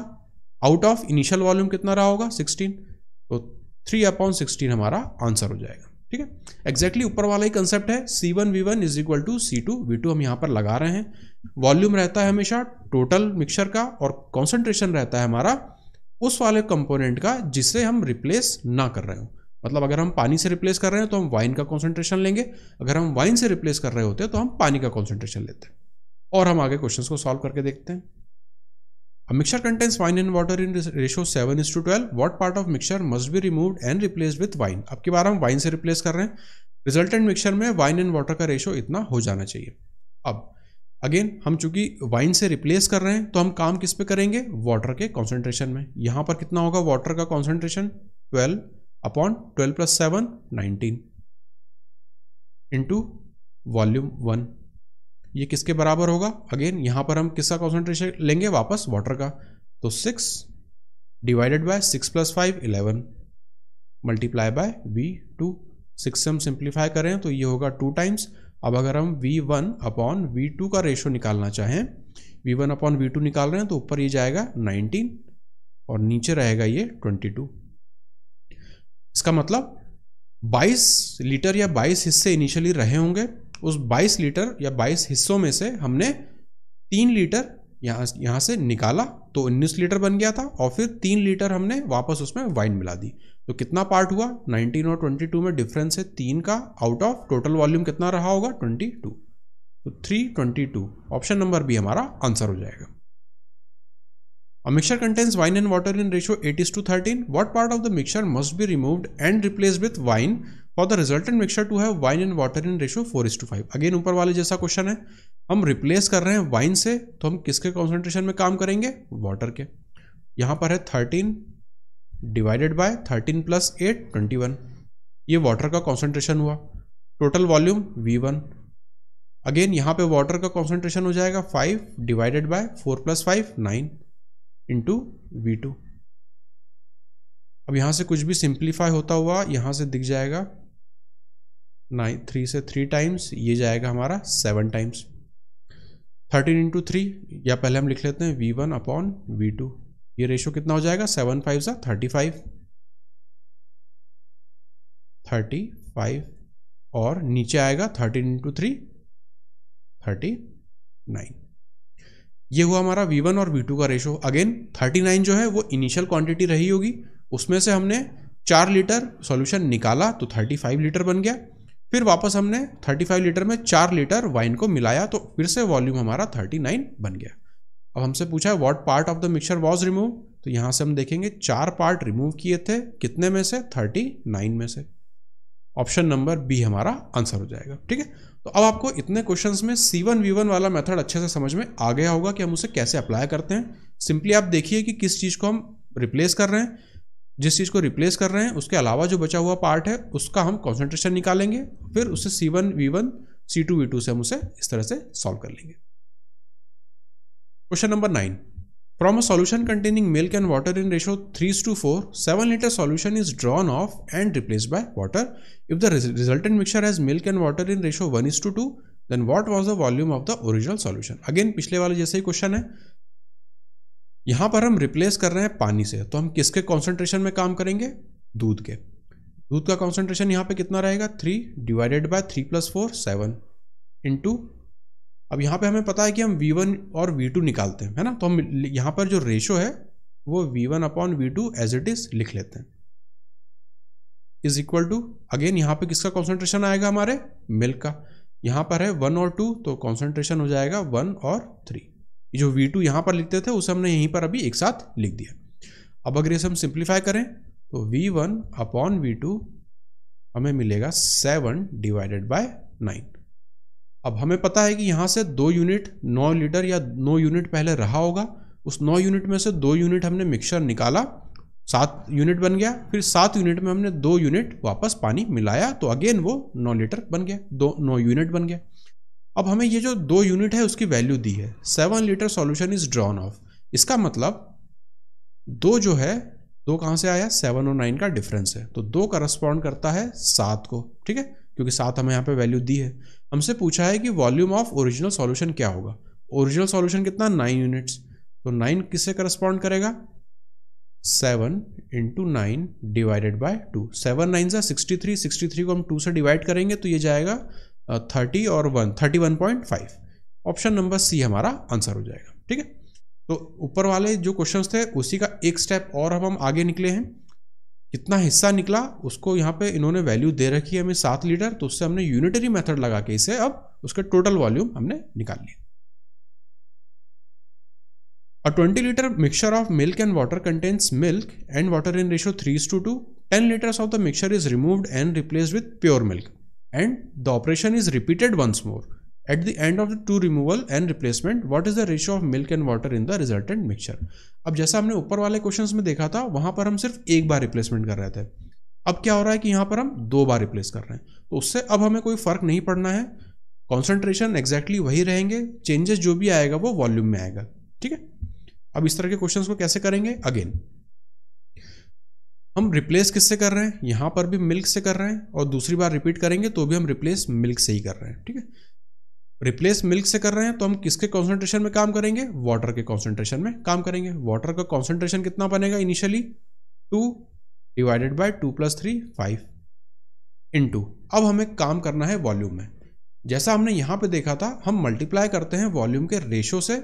आउट ऑफ इनिशियल वॉल्यूम कितना रहा होगा सिक्सटीन तो थ्री अपॉन सिक्सटीन हमारा आंसर हो जाएगा ठीक है एग्जैक्टली ऊपर वाला ही कंसेप्ट है C one V one is equal to C two V two हम यहाँ पर लगा रहे हैं वॉल्यूम रहता है हमेशा टोटल मिक्सचर का और कॉन्सेंट्रेशन रहता है हमारा उस वाले कंपोनेंट का जिसे हम रिप्लेस ना कर रहे हो मतलब अगर हम पानी से रिप्लेस कर रहे हैं तो हम वाइन का कॉन्सेंट्रेशन लेंगे अगर हम वाइन से रिप्लेस कर रहे होते हैं तो हम पानी का कॉन्सेंट्रेशन लेते हैं और हम आगे क्वेश्चन को सॉल्व करके देखते हैं mixer contents wine and water in ratio seven is to twelve what part of mixer must be remove and replace with wine अब की बार हम वाइन से रिप्लेस कर रहे हैं रिजल्टेंट मिक्सर में वाइन एंड वाटर का रेशो इतना हो जाना चाहिए अब अगेन हम चूंकि वाइन से रिप्लेस कर रहे हैं तो हम काम किस पे करेंगे वाटर के कॉन्सेंट्रेशन में यहां पर कितना होगा वाटर का concentration twelve upon twelve plus seven nineteen into volume one ये किसके बराबर होगा अगेन यहां पर हम किसका कॉन्सेंट्रेशन लेंगे वापस वाटर का तो six divided by six plus five eleven multiply by V two six से हम सिंप्लीफाई करें तो ये होगा टू टाइम्स अब अगर हम V one upon V two का रेशो निकालना चाहें V one upon V two निकाल रहे हैं तो ऊपर ये जाएगा नाइनटीन और नीचे रहेगा ये ट्वेंटी टू इसका मतलब 22 लीटर या 22 हिस्से इनिशियली रहे होंगे उस 22 लीटर या 22 हिस्सों में से हमने तीन लीटर यहाँ यहाँ से निकाला तो 19 लीटर बन गया था और फिर तीन लीटर हमने वापस उसमें वाइन मिला दी तो कितना पार्ट हुआ 19 और 22 में डिफरेंस है तीन का आउट ऑफ टोटल वॉल्यूम कितना रहा होगा 22 तो 322 ऑप्शन नंबर बी हमारा आंसर हो जाएगा mixer mixture wine and water in ratio ratio 8 is to 13. What part of the mixture must be removed and replaced with for the resultant mixer to have wine and water in ratio four is to five again ऊपर वाले जैसा question है हम replace कर रहे हैं wine से तो हम किसके कॉन्सेंट्रेशन में काम करेंगे वाटर के यहाँ पर है thirteen divided by thirteen plus eight twenty one ये वाटर का कॉन्सेंट्रेशन हुआ total volume V one again यहाँ पे वाटर का कॉन्सेंट्रेशन हो जाएगा five divided by four plus five nine into V two अब यहाँ से कुछ भी सिंप्लीफाई होता हुआ यहाँ से दिख जाएगा नाइन थ्री से थ्री टाइम्स ये जाएगा हमारा seven times thirteen into three या पहले हम लिख लेते हैं V one upon V two ये रेशो कितना हो जाएगा सेवन फाइव सा थर्टी फाइव थर्टी फाइव और नीचे आएगा thirteen into three thirty nine ये हुआ हमारा वी वन और वी टू का रेशो अगेन थर्टी नाइन जो है वो इनिशियल क्वांटिटी रही होगी उसमें से हमने चार लीटर सॉल्यूशन निकाला तो थर्टी फाइव लीटर बन गया फिर वापस हमने 35 लीटर में चार लीटर वाइन को मिलाया तो फिर से वॉल्यूम हमारा 39 बन गया अब हमसे पूछा है what part of the mixture was remove तो यहां से हम देखेंगे चार पार्ट रिमूव किए थे कितने में से 39 में से ऑप्शन नंबर बी हमारा आंसर हो जाएगा ठीक है तो अब आपको इतने क्वेश्चन में सी वन वी वन वाला मेथड अच्छे से समझ में आ गया होगा कि हम उसे कैसे अप्लाई करते हैं सिंपली आप देखिए कि किस चीज़ को हम रिप्लेस कर रहे हैं जिस चीज़ को रिप्लेस कर रहे हैं उसके अलावा जो बचा हुआ पार्ट है उसका हम कॉन्सेंट्रेशन निकालेंगे फिर उसे C one V one C two V two से हम उसे इस तरह से सॉल्व कर लेंगे question number nine from a solution containing milk and water in ratio three to four seven litre solution is drawn off and replace by water if the resultant mixer has milk and water in ratio one is to two then what was the volume of the original solution again पिछले वाले जैसे ही question है यहाँ पर हम replace कर रहे हैं पानी से तो हम किसके कॉन्सेंट्रेशन में काम करेंगे दूध के दूध का कॉन्सेंट्रेशन यहाँ पे कितना रहेगा three divided by three plus four seven into अब यहाँ पे हमें पता है कि हम वी वन और वी टू निकालते हैं है ना तो हम यहाँ पर जो रेशो है वो V one upon V two as it is लिख लेते हैं इज इक्वल टू अगेन यहाँ पे किसका कॉन्सेंट्रेशन आएगा हमारे मिल्क का यहाँ पर है वन और टू तो कॉन्सेंट्रेशन हो जाएगा वन और थ्री जो वी टू यहाँ पर लिखते थे उसे हमने यहीं पर अभी एक साथ लिख दिया अब अगर इसे हम सिंप्लीफाई करें तो V one upon V two हमें मिलेगा सेवन डिवाइडेड बाय नाइन अब हमें पता है कि यहाँ से दो यूनिट नौ लीटर या नौ यूनिट पहले रहा होगा उस नौ यूनिट में से दो यूनिट हमने मिक्सर निकाला सात यूनिट बन गया फिर सात यूनिट में हमने दो यूनिट वापस पानी मिलाया तो अगेन वो नौ लीटर बन गया दो नौ यूनिट बन गया अब हमें ये जो दो यूनिट है उसकी वैल्यू दी है seven litre solution is drawn off इसका मतलब दो जो है दो कहां से आया सेवन और नाइन का डिफरेंस है तो दो करस्पॉन्ड करता है सात को ठीक है क्योंकि सात हमें यहाँ पे वैल्यू दी है हमसे पूछा है कि वॉल्यूम ऑफ ओरिजिनल सॉल्यूशन क्या होगा ओरिजिनल सॉल्यूशन कितना नाइन यूनिट्स तो नाइन किससे करस्पॉन्ड करेगा seven into nine divided by two seven nine सा सिक्सटी थ्री सिक्सटी थ्री को हम टू से डिवाइड करेंगे तो ये जाएगा थर्टी और one thirty one point five option number C हमारा आंसर हो जाएगा ठीक है तो ऊपर वाले जो क्वेश्चन थे उसी का एक स्टेप और अब हम आगे निकले हैं कितना हिस्सा निकला उसको यहाँ पे इन्होंने वैल्यू दे रखी है हमें सात लीटर तो उससे हमने यूनिटरी मेथड लगा के इसे अब उसके टोटल वॉल्यूम हमने निकाल लिया A twenty litre mixture of milk and water contents milk and water in ratio three to two ten litres of the mixture is removed and replace with pure milk and the operation is repeated once more. At the end of the two removal and replacement, what is the ratio of milk and water in the resultant mixture? अब जैसा हमने ऊपर वाले question में देखा था वहां पर हम सिर्फ एक बार रिप्लेसमेंट कर रहे थे अब क्या हो रहा है कि यहां पर हम दो बार रिप्लेस कर रहे हैं तो उससे अब हमें कोई फर्क नहीं पड़ना है कॉन्सेंट्रेशन एग्जैक्टली वही रहेंगे चेंजेस जो भी आएगा वो वॉल्यूम में आएगा ठीक है अब इस तरह के क्वेश्चन को कैसे करेंगे अगेन हम रिप्लेस किससे कर रहे हैं यहाँ पर भी मिल्क से कर रहे हैं और दूसरी बार रिपीट करेंगे तो भी हम रिप्लेस मिल्क से ही कर रहे हैं ठीक है रिप्लेस मिल्क से कर रहे हैं तो हम किसके कॉन्सेंट्रेशन में काम करेंगे वाटर के कॉन्सेंट्रेशन में काम करेंगे वाटर का कॉन्सेंट्रेशन कितना बनेगा initially two divided by two plus three five into अब हमें काम करना है वॉल्यूम में जैसा हमने यहाँ पे देखा था हम मल्टीप्लाई करते हैं वॉल्यूम के रेशो से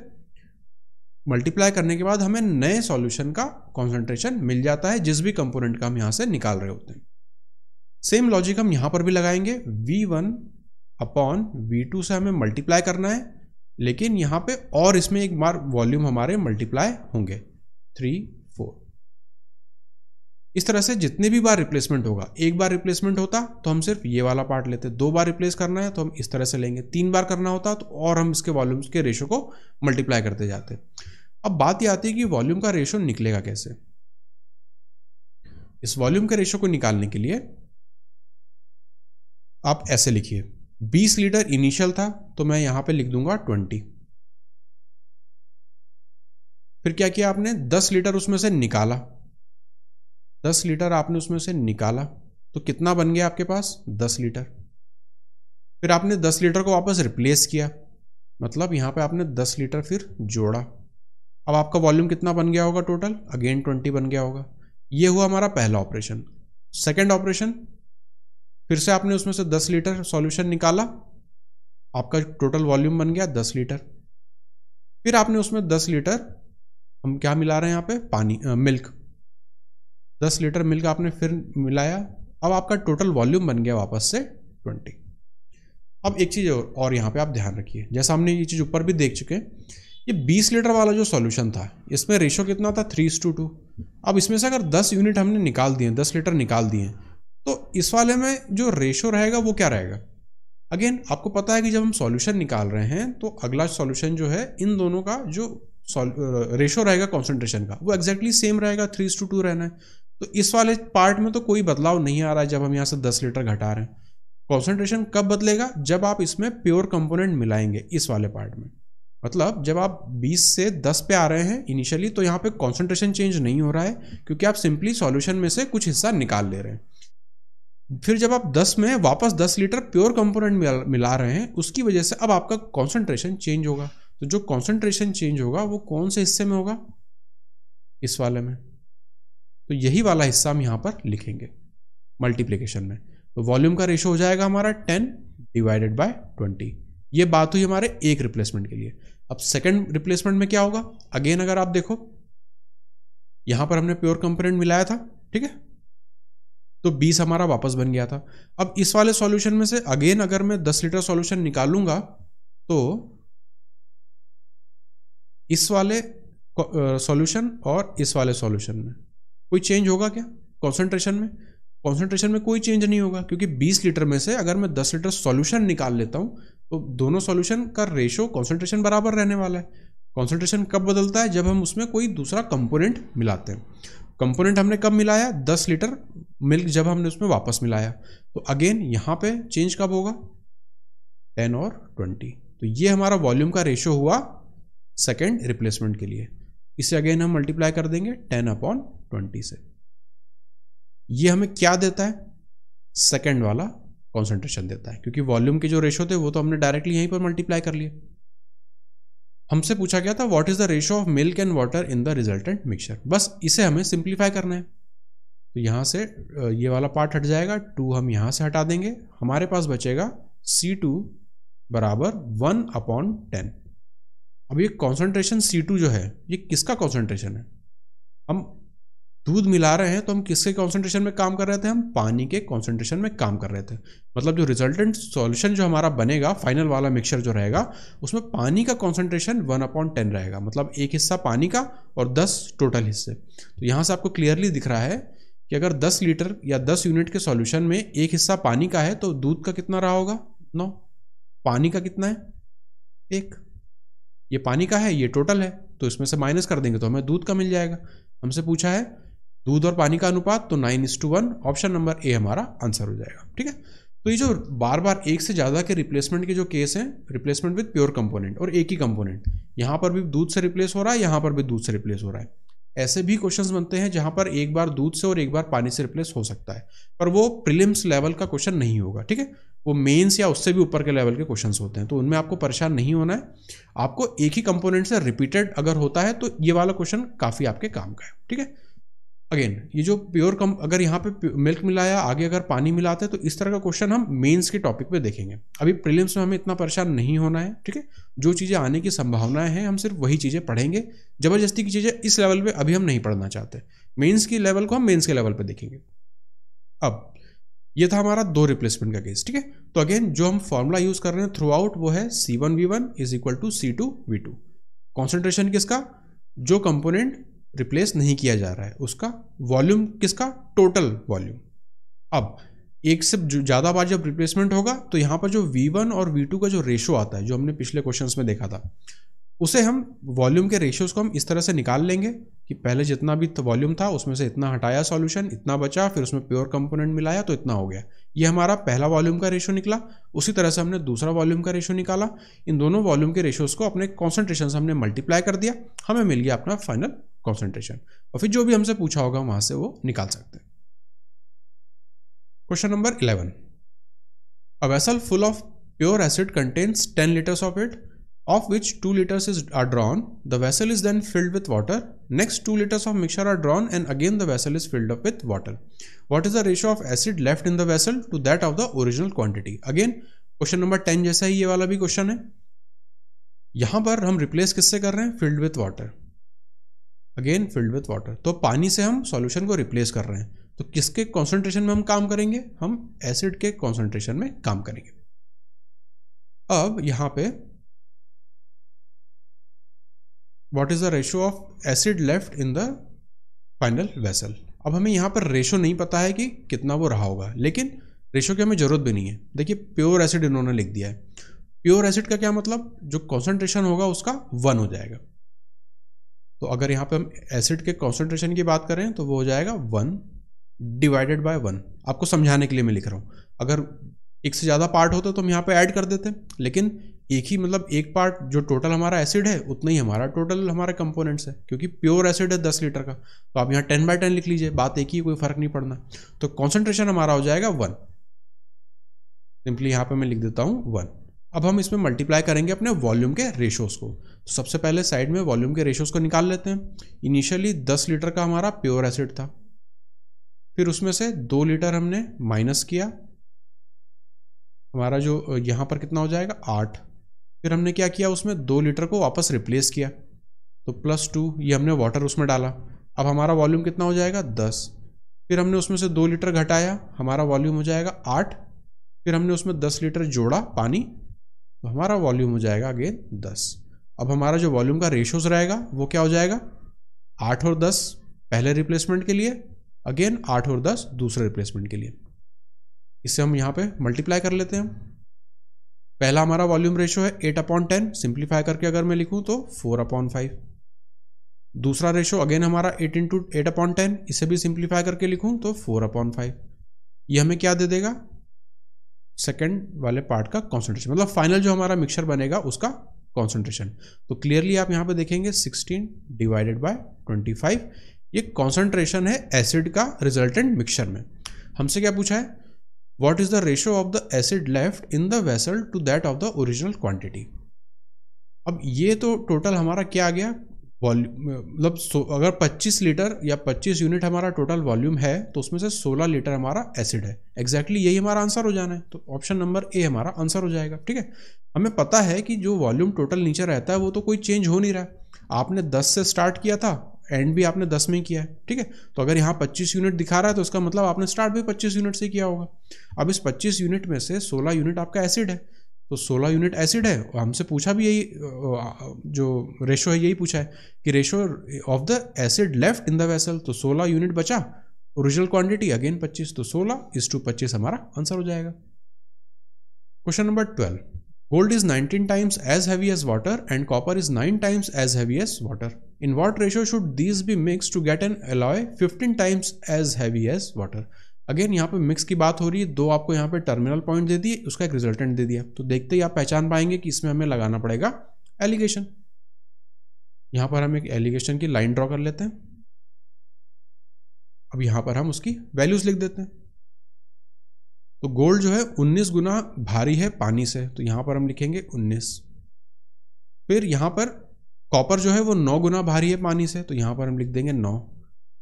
मल्टीप्लाई करने के बाद हमें नए सॉल्यूशन का कॉन्सेंट्रेशन मिल जाता है जिस भी कंपोनेंट का हम यहाँ से निकाल रहे होते हैं सेम लॉजिक हम यहाँ पर भी लगाएंगे V1 वन अपॉन वी से हमें मल्टीप्लाई करना है लेकिन यहाँ पे और इसमें एक बार वॉल्यूम हमारे मल्टीप्लाई होंगे थ्री फोर इस तरह से जितने भी बार रिप्लेसमेंट होगा एक बार रिप्लेसमेंट होता तो हम सिर्फ ये वाला पार्ट लेते दो बार रिप्लेस करना है तो हम इस तरह से लेंगे तीन बार करना होता तो और हम इसके वॉल्यूम्स के रेशो को मल्टीप्लाई करते जाते अब बात यह आती है कि वॉल्यूम का रेशो निकलेगा कैसे इस वॉल्यूम के रेशो को निकालने के लिए आप ऐसे लिखिए 20 लीटर इनिशियल था तो मैं यहां पे लिख दूंगा 20 फिर क्या किया आपने 10 लीटर उसमें से निकाला 10 लीटर आपने उसमें से निकाला तो कितना बन गया आपके पास 10 लीटर फिर आपने 10 लीटर को वापस रिप्लेस किया मतलब यहां पे आपने 10 लीटर फिर जोड़ा अब आपका वॉल्यूम कितना बन गया होगा टोटल अगेन ट्वेंटी बन गया होगा ये हुआ हमारा पहला ऑपरेशन सेकेंड ऑपरेशन फिर से आपने उसमें से दस लीटर सॉल्यूशन निकाला आपका टोटल वॉल्यूम बन गया दस लीटर फिर आपने उसमें दस लीटर हम क्या मिला रहे हैं यहाँ पे पानी आ, मिल्क दस लीटर मिल्क आपने फिर मिलाया अब आपका टोटल वॉल्यूम बन गया वापस से ट्वेंटी अब एक चीज़ और, यहाँ पे आप ध्यान रखिए जैसा हमने ये चीज़ ऊपर भी देख चुके हैं ये 20 लीटर वाला जो सॉल्यूशन था इसमें रेशो कितना था थ्री टू टू अब इसमें से अगर 10 यूनिट हमने निकाल दिए 10 लीटर निकाल दिए तो इस वाले में जो रेशो रहेगा वो क्या रहेगा अगेन आपको पता है कि जब हम सॉल्यूशन निकाल रहे हैं तो अगला सॉल्यूशन जो है इन दोनों का जो रेशो रहेगा कॉन्सेंट्रेशन का वो एग्जैक्टली सेम रहेगा थ्री टू टू रहना है तो इस वाले पार्ट में तो कोई बदलाव नहीं आ रहा है जब हम यहाँ से दस लीटर घटा रहे हैं कॉन्सेंट्रेशन कब बदलेगा जब आप इसमें प्योर कंपोनेंट मिलाएंगे इस वाले पार्ट में मतलब जब आप 20 से 10 पे आ रहे हैं इनिशियली तो यहाँ पे कॉन्सेंट्रेशन चेंज नहीं हो रहा है क्योंकि आप सिंपली सॉल्यूशन में से कुछ हिस्सा निकाल ले रहे हैं फिर जब आप 10 में वापस 10 लीटर प्योर कंपोनेंट मिला रहे हैं उसकी वजह से अब आपका कॉन्सेंट्रेशन चेंज होगा तो जो कॉन्सेंट्रेशन चेंज होगा वो कौन से हिस्से में होगा इस वाले में तो यही वाला हिस्सा हम यहाँ पर लिखेंगे मल्टीप्लीकेशन में तो वॉल्यूम का रेशो हो जाएगा हमारा टेन डिवाइडेड बाय ट्वेंटी ये बात हुई हमारे एक रिप्लेसमेंट के लिए अब सेकंड रिप्लेसमेंट में क्या होगा अगेन अगर आप देखो यहां पर हमने प्योर कंपोनेंट मिलाया था ठीक है तो 20 हमारा वापस बन गया था अब इस वाले सॉल्यूशन में से अगेन अगर मैं 10 लीटर सॉल्यूशन निकालूंगा तो इस वाले सॉल्यूशन और इस वाले सॉल्यूशन में कोई चेंज होगा क्या कॉन्सेंट्रेशन में कॉन्सेंट्रेशन में कोई चेंज नहीं होगा क्योंकि 20 लीटर में से अगर मैं 10 लीटर सॉल्यूशन निकाल लेता हूँ तो दोनों सॉल्यूशन का रेशो कॉन्सेंट्रेशन बराबर रहने वाला है कॉन्सेंट्रेशन कब बदलता है जब हम उसमें कोई दूसरा कंपोनेंट मिलाते हैं कंपोनेंट हमने कब मिलाया 10 लीटर मिल्क जब हमने उसमें वापस मिलाया तो अगेन यहाँ पे चेंज कब होगा 10 और 20 तो ये हमारा वॉल्यूम का रेशो हुआ सेकेंड रिप्लेसमेंट के लिए इसे अगेन हम मल्टीप्लाई कर देंगे 10 अपॉन 20 से ये हमें क्या देता है सेकेंड वाला कॉन्सेंट्रेशन देता है क्योंकि वॉल्यूम के जो रेशो थे वो तो हमने डायरेक्टली यहीं पर मल्टीप्लाई कर लिए हमसे पूछा गया था what is the ratio of milk and water in the resultant mixture बस इसे हमें सिंप्लीफाई करना है तो यहां से ये वाला पार्ट हट जाएगा टू हम यहां से हटा देंगे हमारे पास बचेगा सी टू बराबर वन अपॉन टेन अब ये कॉन्सेंट्रेशन सी टू जो है ये किसका कॉन्सेंट्रेशन है हम दूध मिला रहे हैं तो हम किसके कॉन्सेंट्रेशन में काम कर रहे थे हम पानी के कॉन्सेंट्रेशन में काम कर रहे थे मतलब जो रिजल्टेंट सॉल्यूशन जो हमारा बनेगा फाइनल वाला मिक्सचर जो रहेगा उसमें पानी का कॉन्सेंट्रेशन वन अपॉन टेन रहेगा मतलब एक हिस्सा पानी का और दस टोटल हिस्से तो यहाँ से आपको क्लियरली दिख रहा है कि अगर दस लीटर या दस यूनिट के सॉल्यूशन में एक हिस्सा पानी का है तो दूध का कितना रहा होगा नौ पानी का कितना है एक ये पानी का है ये टोटल है तो इसमें से माइनस कर देंगे तो हमें दूध का मिल जाएगा हमसे पूछा है दूध और पानी का अनुपात तो nine is to one option number A हमारा आंसर हो जाएगा ठीक है तो ये जो बार बार एक से ज़्यादा के रिप्लेसमेंट के जो केस हैं रिप्लेसमेंट विद प्योर कंपोनेंट और एक ही कंपोनेंट यहाँ पर भी दूध से रिप्लेस हो रहा है यहाँ पर भी दूध से रिप्लेस हो रहा है ऐसे भी क्वेश्चंस बनते हैं जहां पर एक बार दूध से और एक बार पानी से रिप्लेस हो सकता है पर वो प्रिलिम्स लेवल का क्वेश्चन नहीं होगा ठीक है वो मेन्स या उससे भी ऊपर के लेवल के क्वेश्चन होते हैं तो उनमें आपको परेशान नहीं होना है आपको एक ही कंपोनेंट से रिपीटेड अगर होता है तो ये वाला क्वेश्चन काफ़ी आपके काम का है ठीक है अगेन ये जो प्योर कम अगर यहाँ पे मिल्क मिलाया आगे अगर पानी मिलाते हैं तो इस तरह का क्वेश्चन हम मेंस के टॉपिक पे देखेंगे अभी प्रीलिम्स में हमें इतना परेशान नहीं होना है ठीक है जो चीज़ें आने की संभावनाएं हैं हम सिर्फ वही चीज़ें पढ़ेंगे ज़बरदस्ती की चीज़ें इस लेवल पर अभी हम नहीं पढ़ना चाहते मेन्स की लेवल को हम मेन्स के लेवल पर देखेंगे अब ये था हमारा दो रिप्लेसमेंट का केस ठीक है तो अगेन जो हम फॉर्मूला यूज़ कर रहे हैं थ्रू आउट वो है C one V one is equal to C two V two concentration किसका जो कंपोनेंट रिप्लेस नहीं किया जा रहा है उसका वॉल्यूम किसका टोटल वॉल्यूम अब एक से ज़्यादा बार जब रिप्लेसमेंट होगा तो यहाँ पर जो V1 और V2 का जो रेशो आता है जो हमने पिछले क्वेश्चन में देखा था उसे हम वॉल्यूम के रेशियोज को हम इस तरह से निकाल लेंगे कि पहले जितना भी वॉल्यूम तो था उसमें से इतना हटाया सॉल्यूशन इतना बचा फिर उसमें प्योर कंपोनेंट मिलाया तो इतना हो गया ये हमारा पहला वॉल्यूम का रेशियो निकला उसी तरह से हमने दूसरा वॉल्यूम का रेशियो निकाला इन दोनों वॉल्यूम के रेशियोज को अपने कॉन्सेंट्रेशन से हमने मल्टीप्लाई कर दिया हमें मिल गया अपना फाइनल कॉन्सेंट्रेशन और फिर जो भी हमसे पूछा होगा हम वहाँ से वो निकाल सकते हैं question number eleven a vessel full of pure acid contents ten litres of it of which 2 liters is, are drawn. The vessel is then filled with water. Next 2 liters of mixture are drawn and again the vessel is filled up with water. What is the ratio of acid left in the vessel to that of the original quantity? Again, question number ten जैसा ही ये वाला भी question है यहाँ पर हम replace किससे कर रहे हैं filled with water again filled with water तो पानी से हम सॉल्यूशन को रिप्लेस कर रहे हैं तो किसके कॉन्सेंट्रेशन में हम काम करेंगे हम एसिड के कॉन्सेंट्रेशन में काम करेंगे अब यहां पे what is the ratio of acid left in the final vessel अब हमें यहां पर रेशो नहीं पता है कि कितना वो रहा होगा लेकिन रेशो की हमें ज़रूरत भी नहीं है देखिए प्योर एसिड इन्होंने लिख दिया है प्योर एसिड का क्या मतलब जो कॉन्सेंट्रेशन होगा उसका वन हो जाएगा तो अगर यहाँ पे हम एसिड के कॉन्सेंट्रेशन की बात करें तो वो हो जाएगा वन डिवाइडेड बाय वन आपको समझाने के लिए मैं लिख रहा हूँ अगर एक से ज़्यादा पार्ट होते तो हम यहाँ पे ऐड कर देते लेकिन एक ही मतलब एक पार्ट जो टोटल हमारा एसिड है उतना ही हमारा टोटल हमारा कंपोनेंट्स है क्योंकि प्योर एसिड है दस लीटर का तो आप यहाँ टेन बाय टेन लिख लीजिए बात एक ही कोई फर्क नहीं पड़ना तो कॉन्सेंट्रेशन हमारा हो जाएगा वन सिंपली यहाँ पे मैं लिख देता हूँ वन अब हम इसमें मल्टीप्लाई करेंगे अपने वॉल्यूम के रेशोज़ को तो सबसे पहले साइड में वॉल्यूम के रेशोज़ को निकाल लेते हैं इनिशियली दस लीटर का हमारा प्योर एसिड था फिर उसमें से दो लीटर हमने माइनस किया हमारा जो यहाँ पर कितना हो जाएगा आठ फिर हमने क्या किया उसमें दो लीटर को वापस रिप्लेस किया तो प्लस टू ये हमने वाटर उसमें डाला अब हमारा वॉल्यूम कितना हो जाएगा दस फिर हमने उसमें से दो लीटर घटाया हमारा वॉल्यूम हो जाएगा आठ फिर हमने उसमें दस लीटर जोड़ा पानी तो हमारा वॉल्यूम हो जाएगा अगेन दस अब हमारा जो वॉल्यूम का रेशोज रहेगा वो क्या हो जाएगा आठ और दस पहले रिप्लेसमेंट के लिए अगेन आठ और दस दूसरे रिप्लेसमेंट के लिए इससे हम यहाँ पे मल्टीप्लाई कर लेते हैं पहला हमारा वॉल्यूम रेशो है एट अपॉन टेन सिंप्लीफाई करके अगर मैं लिखूँ तो फोर अपॉन फाइव दूसरा रेशो अगेन हमारा eight into eight upon ten इसे भी सिंप्लीफाई करके लिखूँ तो फोर अपॉन फाइव ये हमें क्या दे देगा सेकेंड वाले पार्ट का कॉन्सेंट्रेशन मतलब फाइनल जो हमारा मिक्सचर बनेगा उसका कॉन्सेंट्रेशन तो क्लियरली आप यहाँ पे देखेंगे 16 डिवाइडेड बाय 25 ये कॉन्सेंट्रेशन है एसिड का रिजल्टेंट मिक्सचर में हमसे क्या पूछा है what is the ratio of the acid left in the vessel to that of the original quantity अब ये तो टोटल हमारा क्या आ गया वॉल्यूम मतलब अगर 25 लीटर या 25 यूनिट हमारा टोटल वॉल्यूम है तो उसमें से 16 लीटर हमारा एसिड है एग्जैक्टली exactly यही हमारा आंसर हो जाना है तो ऑप्शन नंबर ए हमारा आंसर हो जाएगा ठीक है हमें पता है कि जो वॉल्यूम टोटल नीचे रहता है वो तो कोई चेंज हो नहीं रहा आपने दस से स्टार्ट किया था एंड भी आपने दस में किया है ठीक है तो अगर यहाँ पच्चीस यूनिट दिखा रहा है तो उसका मतलब आपने स्टार्ट भी पच्चीस यूनिट से किया होगा अब इस पच्चीस यूनिट में से सोलह यूनिट आपका एसिड है तो 16 यूनिट एसिड है और हमसे पूछा भी यही जो रेशो है यही पूछा है कि ratio of the acid left in the vessel तो 16 यूनिट बचा ओरिजिनल क्वांटिटी अगेन 25 तो 16 इज टू पच्चीस हमारा आंसर हो जाएगा question number 12 gold is 19 times as heavy as water and copper is 9 times as heavy as water in what ratio should these be mix to get an alloy fifteen times as heavy as water again यहाँ पे mix की बात हो रही है दो आपको यहाँ पे टर्मिनल पॉइंट दे दिए उसका एक रिजल्टेंट दे दिया तो देखते ही आप पहचान पाएंगे कि इसमें हमें लगाना पड़ेगा एलिगेशन यहाँ पर हम एक एलिगेशन की लाइन ड्रॉ कर लेते हैं अब यहाँ पर हम उसकी वैल्यूज़ लिख देते हैं तो गोल्ड जो है 19 गुना भारी है पानी से तो यहाँ पर हम लिखेंगे 19 फिर यहाँ पर कॉपर जो है वो 9 गुना भारी है पानी से तो यहाँ पर हम लिख देंगे नौ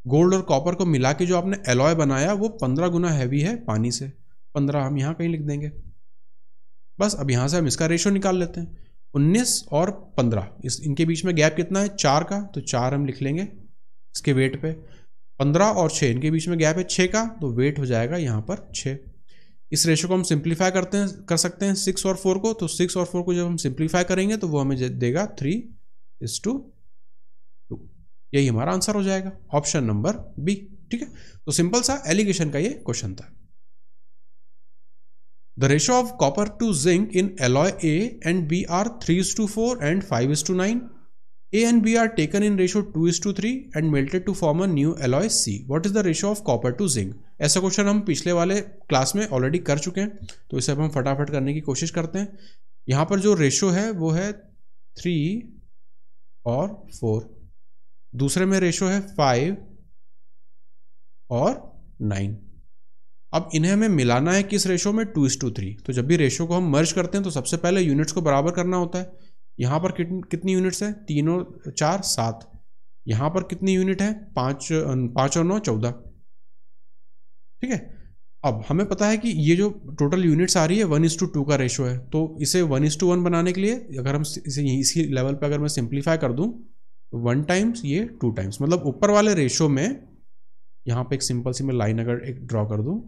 गोल्ड और कॉपर को मिला के जो आपने एलॉय बनाया वो पंद्रह गुना हैवी है पानी से पंद्रह हम यहाँ कहीं लिख देंगे बस अब यहाँ से हम इसका रेशो निकाल लेते हैं उन्नीस और पंद्रह इस इनके बीच में गैप कितना है चार का तो चार हम लिख लेंगे इसके वेट पे पंद्रह और छः इनके बीच में गैप है छः का तो वेट हो जाएगा यहाँ पर छः इस रेशो को हम सिंप्लीफाई करते हैं कर सकते हैं सिक्स और फोर को तो सिक्स और फोर को जब हम सिंप्लीफाई करेंगे तो वो हमें देगा थ्री इस टू यही हमारा आंसर हो जाएगा ऑप्शन नंबर बी ठीक है तो सिंपल सा एलिगेशन का ये क्वेश्चन था the ratio of copper to zinc in alloy A and B are three is to four and five is to nine A and B are taken in ratio two is to three and melted to form a new alloy C what is the ratio of copper to zinc ऐसा question हम पिछले वाले class में already कर चुके हैं तो इसे अब हम फटाफट करने की कोशिश करते हैं यहां पर जो रेशो है वो है थ्री और फोर दूसरे में रेशो है फाइव और नाइन अब इन्हें हमें मिलाना है किस रेशो में टू इस टू थ्री तो जब भी रेशो को हम मर्ज करते हैं तो सबसे पहले यूनिट्स को बराबर करना होता है यहाँ पर कितन, कितनी यूनिट्स है तीन और चार सात यहाँ पर कितनी यूनिट है पाँच पाँच और नौ चौदह ठीक है अब हमें पता है कि ये जो टोटल यूनिट्स आ रही है वन इस टू टू का रेशो है तो इसे वन इस टू वन बनाने के लिए अगर हम इसे इसी लेवल पर अगर मैं सिंप्लीफाई कर दूँ वन टाइम्स ये टू टाइम्स मतलब ऊपर वाले रेशो में यहाँ पे एक सिंपल सी मैं लाइन अगर एक ड्रॉ कर दूँ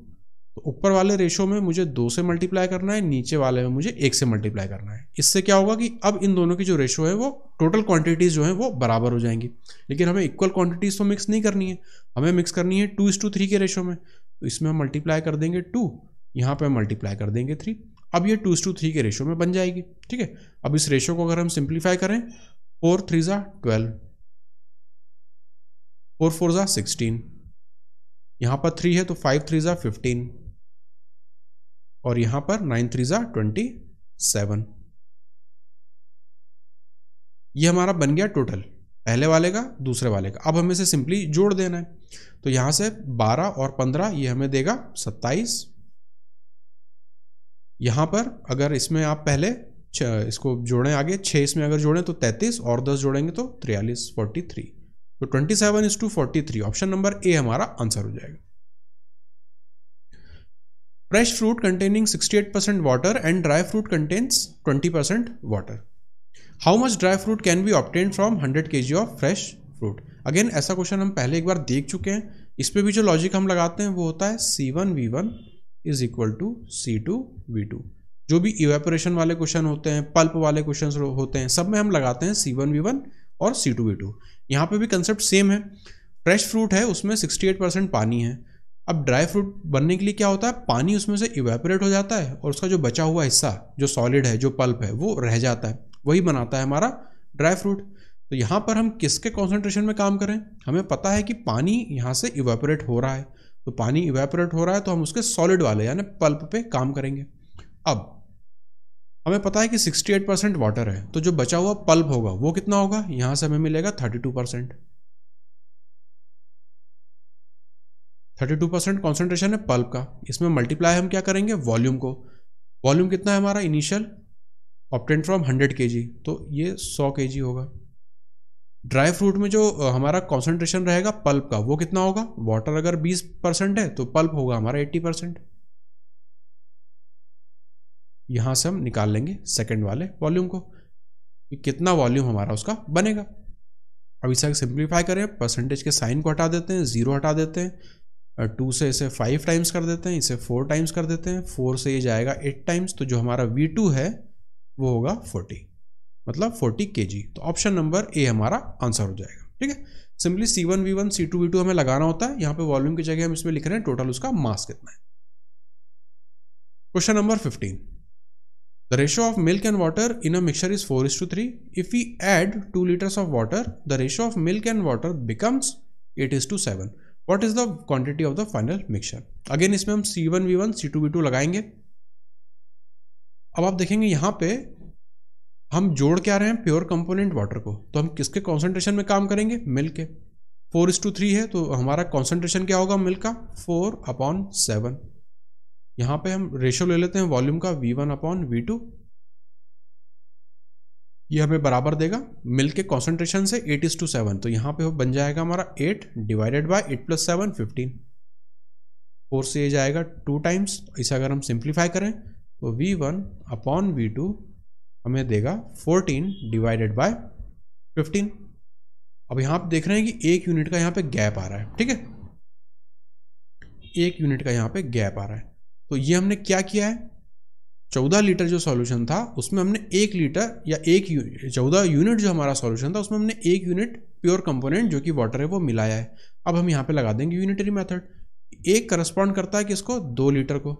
तो ऊपर वाले रेशो में मुझे दो से मल्टीप्लाई करना है नीचे वाले में मुझे एक से मल्टीप्लाई करना है इससे क्या होगा कि अब इन दोनों की जो रेशो है वो टोटल क्वांटिटीज़ जो हैं वो बराबर हो जाएंगी लेकिन हमें इक्वल क्वांटिटीज़ तो मिक्स नहीं करनी है हमें मिक्स करनी है टू इस टू थ्री के रेशो में तो इसमें हम मल्टीप्लाई कर देंगे टू यहाँ पर मल्टीप्लाई कर देंगे थ्री अब ये टू इस टू थ्री के रेशो में बन जाएगी ठीक है अब इस रेशो को अगर हम सिंप्लीफाई करें फोर थ्री ज़ा ट्वेल्व फोर फोर ज़ा सिक्सटीन यहां पर थ्री है तो फाइव थ्री ज़ा फिफ्टीन और यहां पर नाइन थ्री ज़ा ट्वेंटी सेवन ये हमारा बन गया टोटल पहले वाले का दूसरे वाले का अब हमें से सिंपली जोड़ देना है तो यहां से बारह और पंद्रह ये हमें देगा सत्ताईस यहां पर अगर इसमें आप पहले इसको जोड़ें आगे छः इसमें अगर जोड़ें तो तैंतीस और दस जोड़ेंगे तो त्रियालीस फोर्टी थ्री तो twenty seven is to forty three option number A हमारा आंसर हो जाएगा fresh fruit containing sixty eight percent water and dry fruit contains twenty percent water how much dry fruit can be obtain from hundred K G of fresh fruit again ऐसा question हम पहले एक बार देख चुके हैं इस पर भी जो लॉजिक हम लगाते हैं वो होता है C one V one is equal to C two V two जो भी इवेपोरेशन वाले क्वेश्चन होते हैं पल्प वाले क्वेश्चन होते हैं सब में हम लगाते हैं सी वन वी वन और सी टू वी टू यहाँ पर भी कंसेप्ट सेम है फ्रेश फ्रूट है उसमें सिक्सटी एट परसेंट पानी है अब ड्राई फ्रूट बनने के लिए क्या होता है पानी उसमें से इवेपोरेट हो जाता है और उसका जो बचा हुआ हिस्सा जो सॉलिड है जो पल्प है वो रह जाता है वही बनाता है हमारा ड्राई फ्रूट तो यहाँ पर हम किसके कॉन्सेंट्रेशन में काम करें हमें पता है कि पानी यहाँ से इवेपोरेट हो रहा है तो पानी इवेपोरेट हो रहा है तो हम उसके सॉलिड वाले यानी पल्प पे काम करेंगे अब हमें पता है कि 68 परसेंट वाटर है तो जो बचा हुआ पल्प होगा वो कितना होगा यहां से हमें मिलेगा 32 percent thirty two percent concentration है पल्प का इसमें मल्टीप्लाई हम क्या करेंगे वॉल्यूम को वॉल्यूम कितना है हमारा इनिशियल ऑप्टेन फ्रॉम हंड्रेड के तो ये सौ के होगा ड्राई फ्रूट में जो हमारा कॉन्सेंट्रेशन रहेगा पल्प का वो कितना होगा वाटर अगर बीस परसेंट है तो पल्प होगा हमारा एट्टी परसेंट यहाँ से हम निकाल लेंगे सेकेंड वाले वॉल्यूम को कितना वॉल्यूम हमारा उसका बनेगा अब इसे सिंप्लीफाई करें परसेंटेज के साइन को हटा देते हैं ज़ीरो हटा देते हैं टू से इसे फाइव टाइम्स कर देते हैं इसे फोर टाइम्स कर देते हैं फोर से ये जाएगा एट टाइम्स तो जो हमारा वी टू है वो होगा फोर्टी मतलब फोर्टी के जी तो ऑप्शन नंबर ए हमारा आंसर हो जाएगा ठीक है simply C one V one C two V two हमें लगाना होता है यहाँ पे वॉल्यूम की जगह हम इसमें लिख रहे हैं टोटल उसका मास कितना है question number fifteen The ratio of milk and water in a mixture is 4 is to 3. If we add 2 liters of water, the ratio of milk and water becomes 8 is to 7. What is the quantity of the final mixture? Again इसमें हम C1 V1 C2 V2 लगाएंगे अब आप देखेंगे यहाँ पे हम जोड़ क्या रहे हैं प्योर कंपोनेंट वाटर को तो हम किसके कॉन्सेंट्रेशन में काम करेंगे मिल्क के फोर इस टू थ्री है तो हमारा कॉन्सेंट्रेशन क्या होगा मिल्क का फोर अपॉन सेवन यहां पे हम रेशो ले लेते हैं वॉल्यूम का V one upon V two ये हमें बराबर देगा मिल के कॉन्सेंट्रेशन से एट इज टू सेवन तो यहां पे बन जाएगा हमारा eight divided by eight plus seven fifteen four से ये जाएगा टू टाइम्स इसे अगर हम सिंप्लीफाई करें तो V one upon V two हमें देगा फोर्टीन डिवाइडेड बाय फिफ्टीन अब यहां आप देख रहे हैं कि एक यूनिट का यहां पे गैप आ रहा है ठीक है एक यूनिट का यहां पे गैप आ रहा है तो ये हमने क्या किया है चौदह लीटर जो सॉल्यूशन था उसमें हमने एक लीटर या एक चौदह यूनिट जो हमारा सॉल्यूशन था उसमें हमने एक यूनिट प्योर कंपोनेंट जो कि वाटर है वो मिलाया है अब हम यहाँ पे लगा देंगे यूनिटरी मेथड एक करस्पॉन्ड करता है किसको दो लीटर को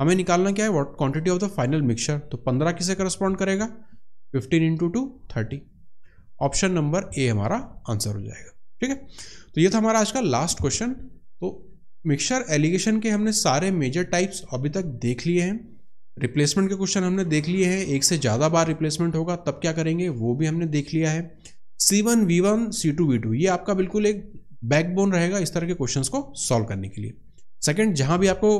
हमें निकालना क्या है what quantity of the final mixture तो पंद्रह किसे करस्पॉन्ड करेगा fifteen into two thirty option number A हमारा आंसर हो जाएगा ठीक है तो ये था हमारा आज का लास्ट क्वेश्चन तो मिक्सचर एलिगेशन के हमने सारे मेजर टाइप्स अभी तक देख लिए हैं रिप्लेसमेंट के क्वेश्चन हमने देख लिए हैं एक से ज़्यादा बार रिप्लेसमेंट होगा तब क्या करेंगे वो भी हमने देख लिया है C one V one C two V two ये आपका बिल्कुल एक बैकबोन रहेगा इस तरह के क्वेश्चन को सॉल्व करने के लिए सेकेंड जहाँ भी आपको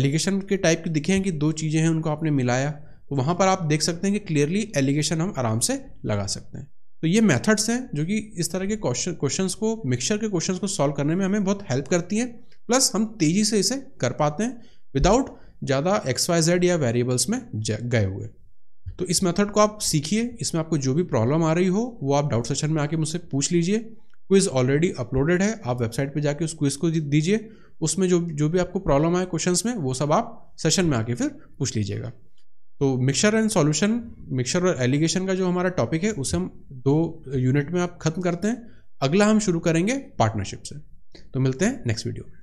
एलिगेशन के टाइप के दिखे हैं कि दो चीज़ें हैं उनको आपने मिलाया तो वहाँ पर आप देख सकते हैं कि क्लियरली एलिगेशन हम आराम से लगा सकते हैं तो ये मेथड्स हैं जो कि इस तरह के क्वेश्चन को मिक्सचर के क्वेश्चन को सॉल्व करने में हमें बहुत हेल्प करती हैं प्लस हम तेज़ी से इसे कर पाते हैं विदाउट ज़्यादा एक्स वाई जेड या वेरिएबल्स में गए हुए तो इस मेथड को आप सीखिए इसमें आपको जो भी प्रॉब्लम आ रही हो वो आप डाउट सेशन में आके मुझसे पूछ लीजिए क्विज़ ऑलरेडी अपलोडेड है आप वेबसाइट पे जाके उस क्विज़ को दीजिए उसमें जो जो भी आपको प्रॉब्लम आए क्वेश्चंस में वो सब आप सेशन में आके फिर पूछ लीजिएगा तो मिक्सर एंड सॉल्यूशन मिक्सर और एलिगेशन का जो हमारा टॉपिक है उसे हम दो यूनिट में आप खत्म करते हैं अगला हम शुरू करेंगे पार्टनरशिप से तो मिलते हैं नेक्स्ट वीडियो में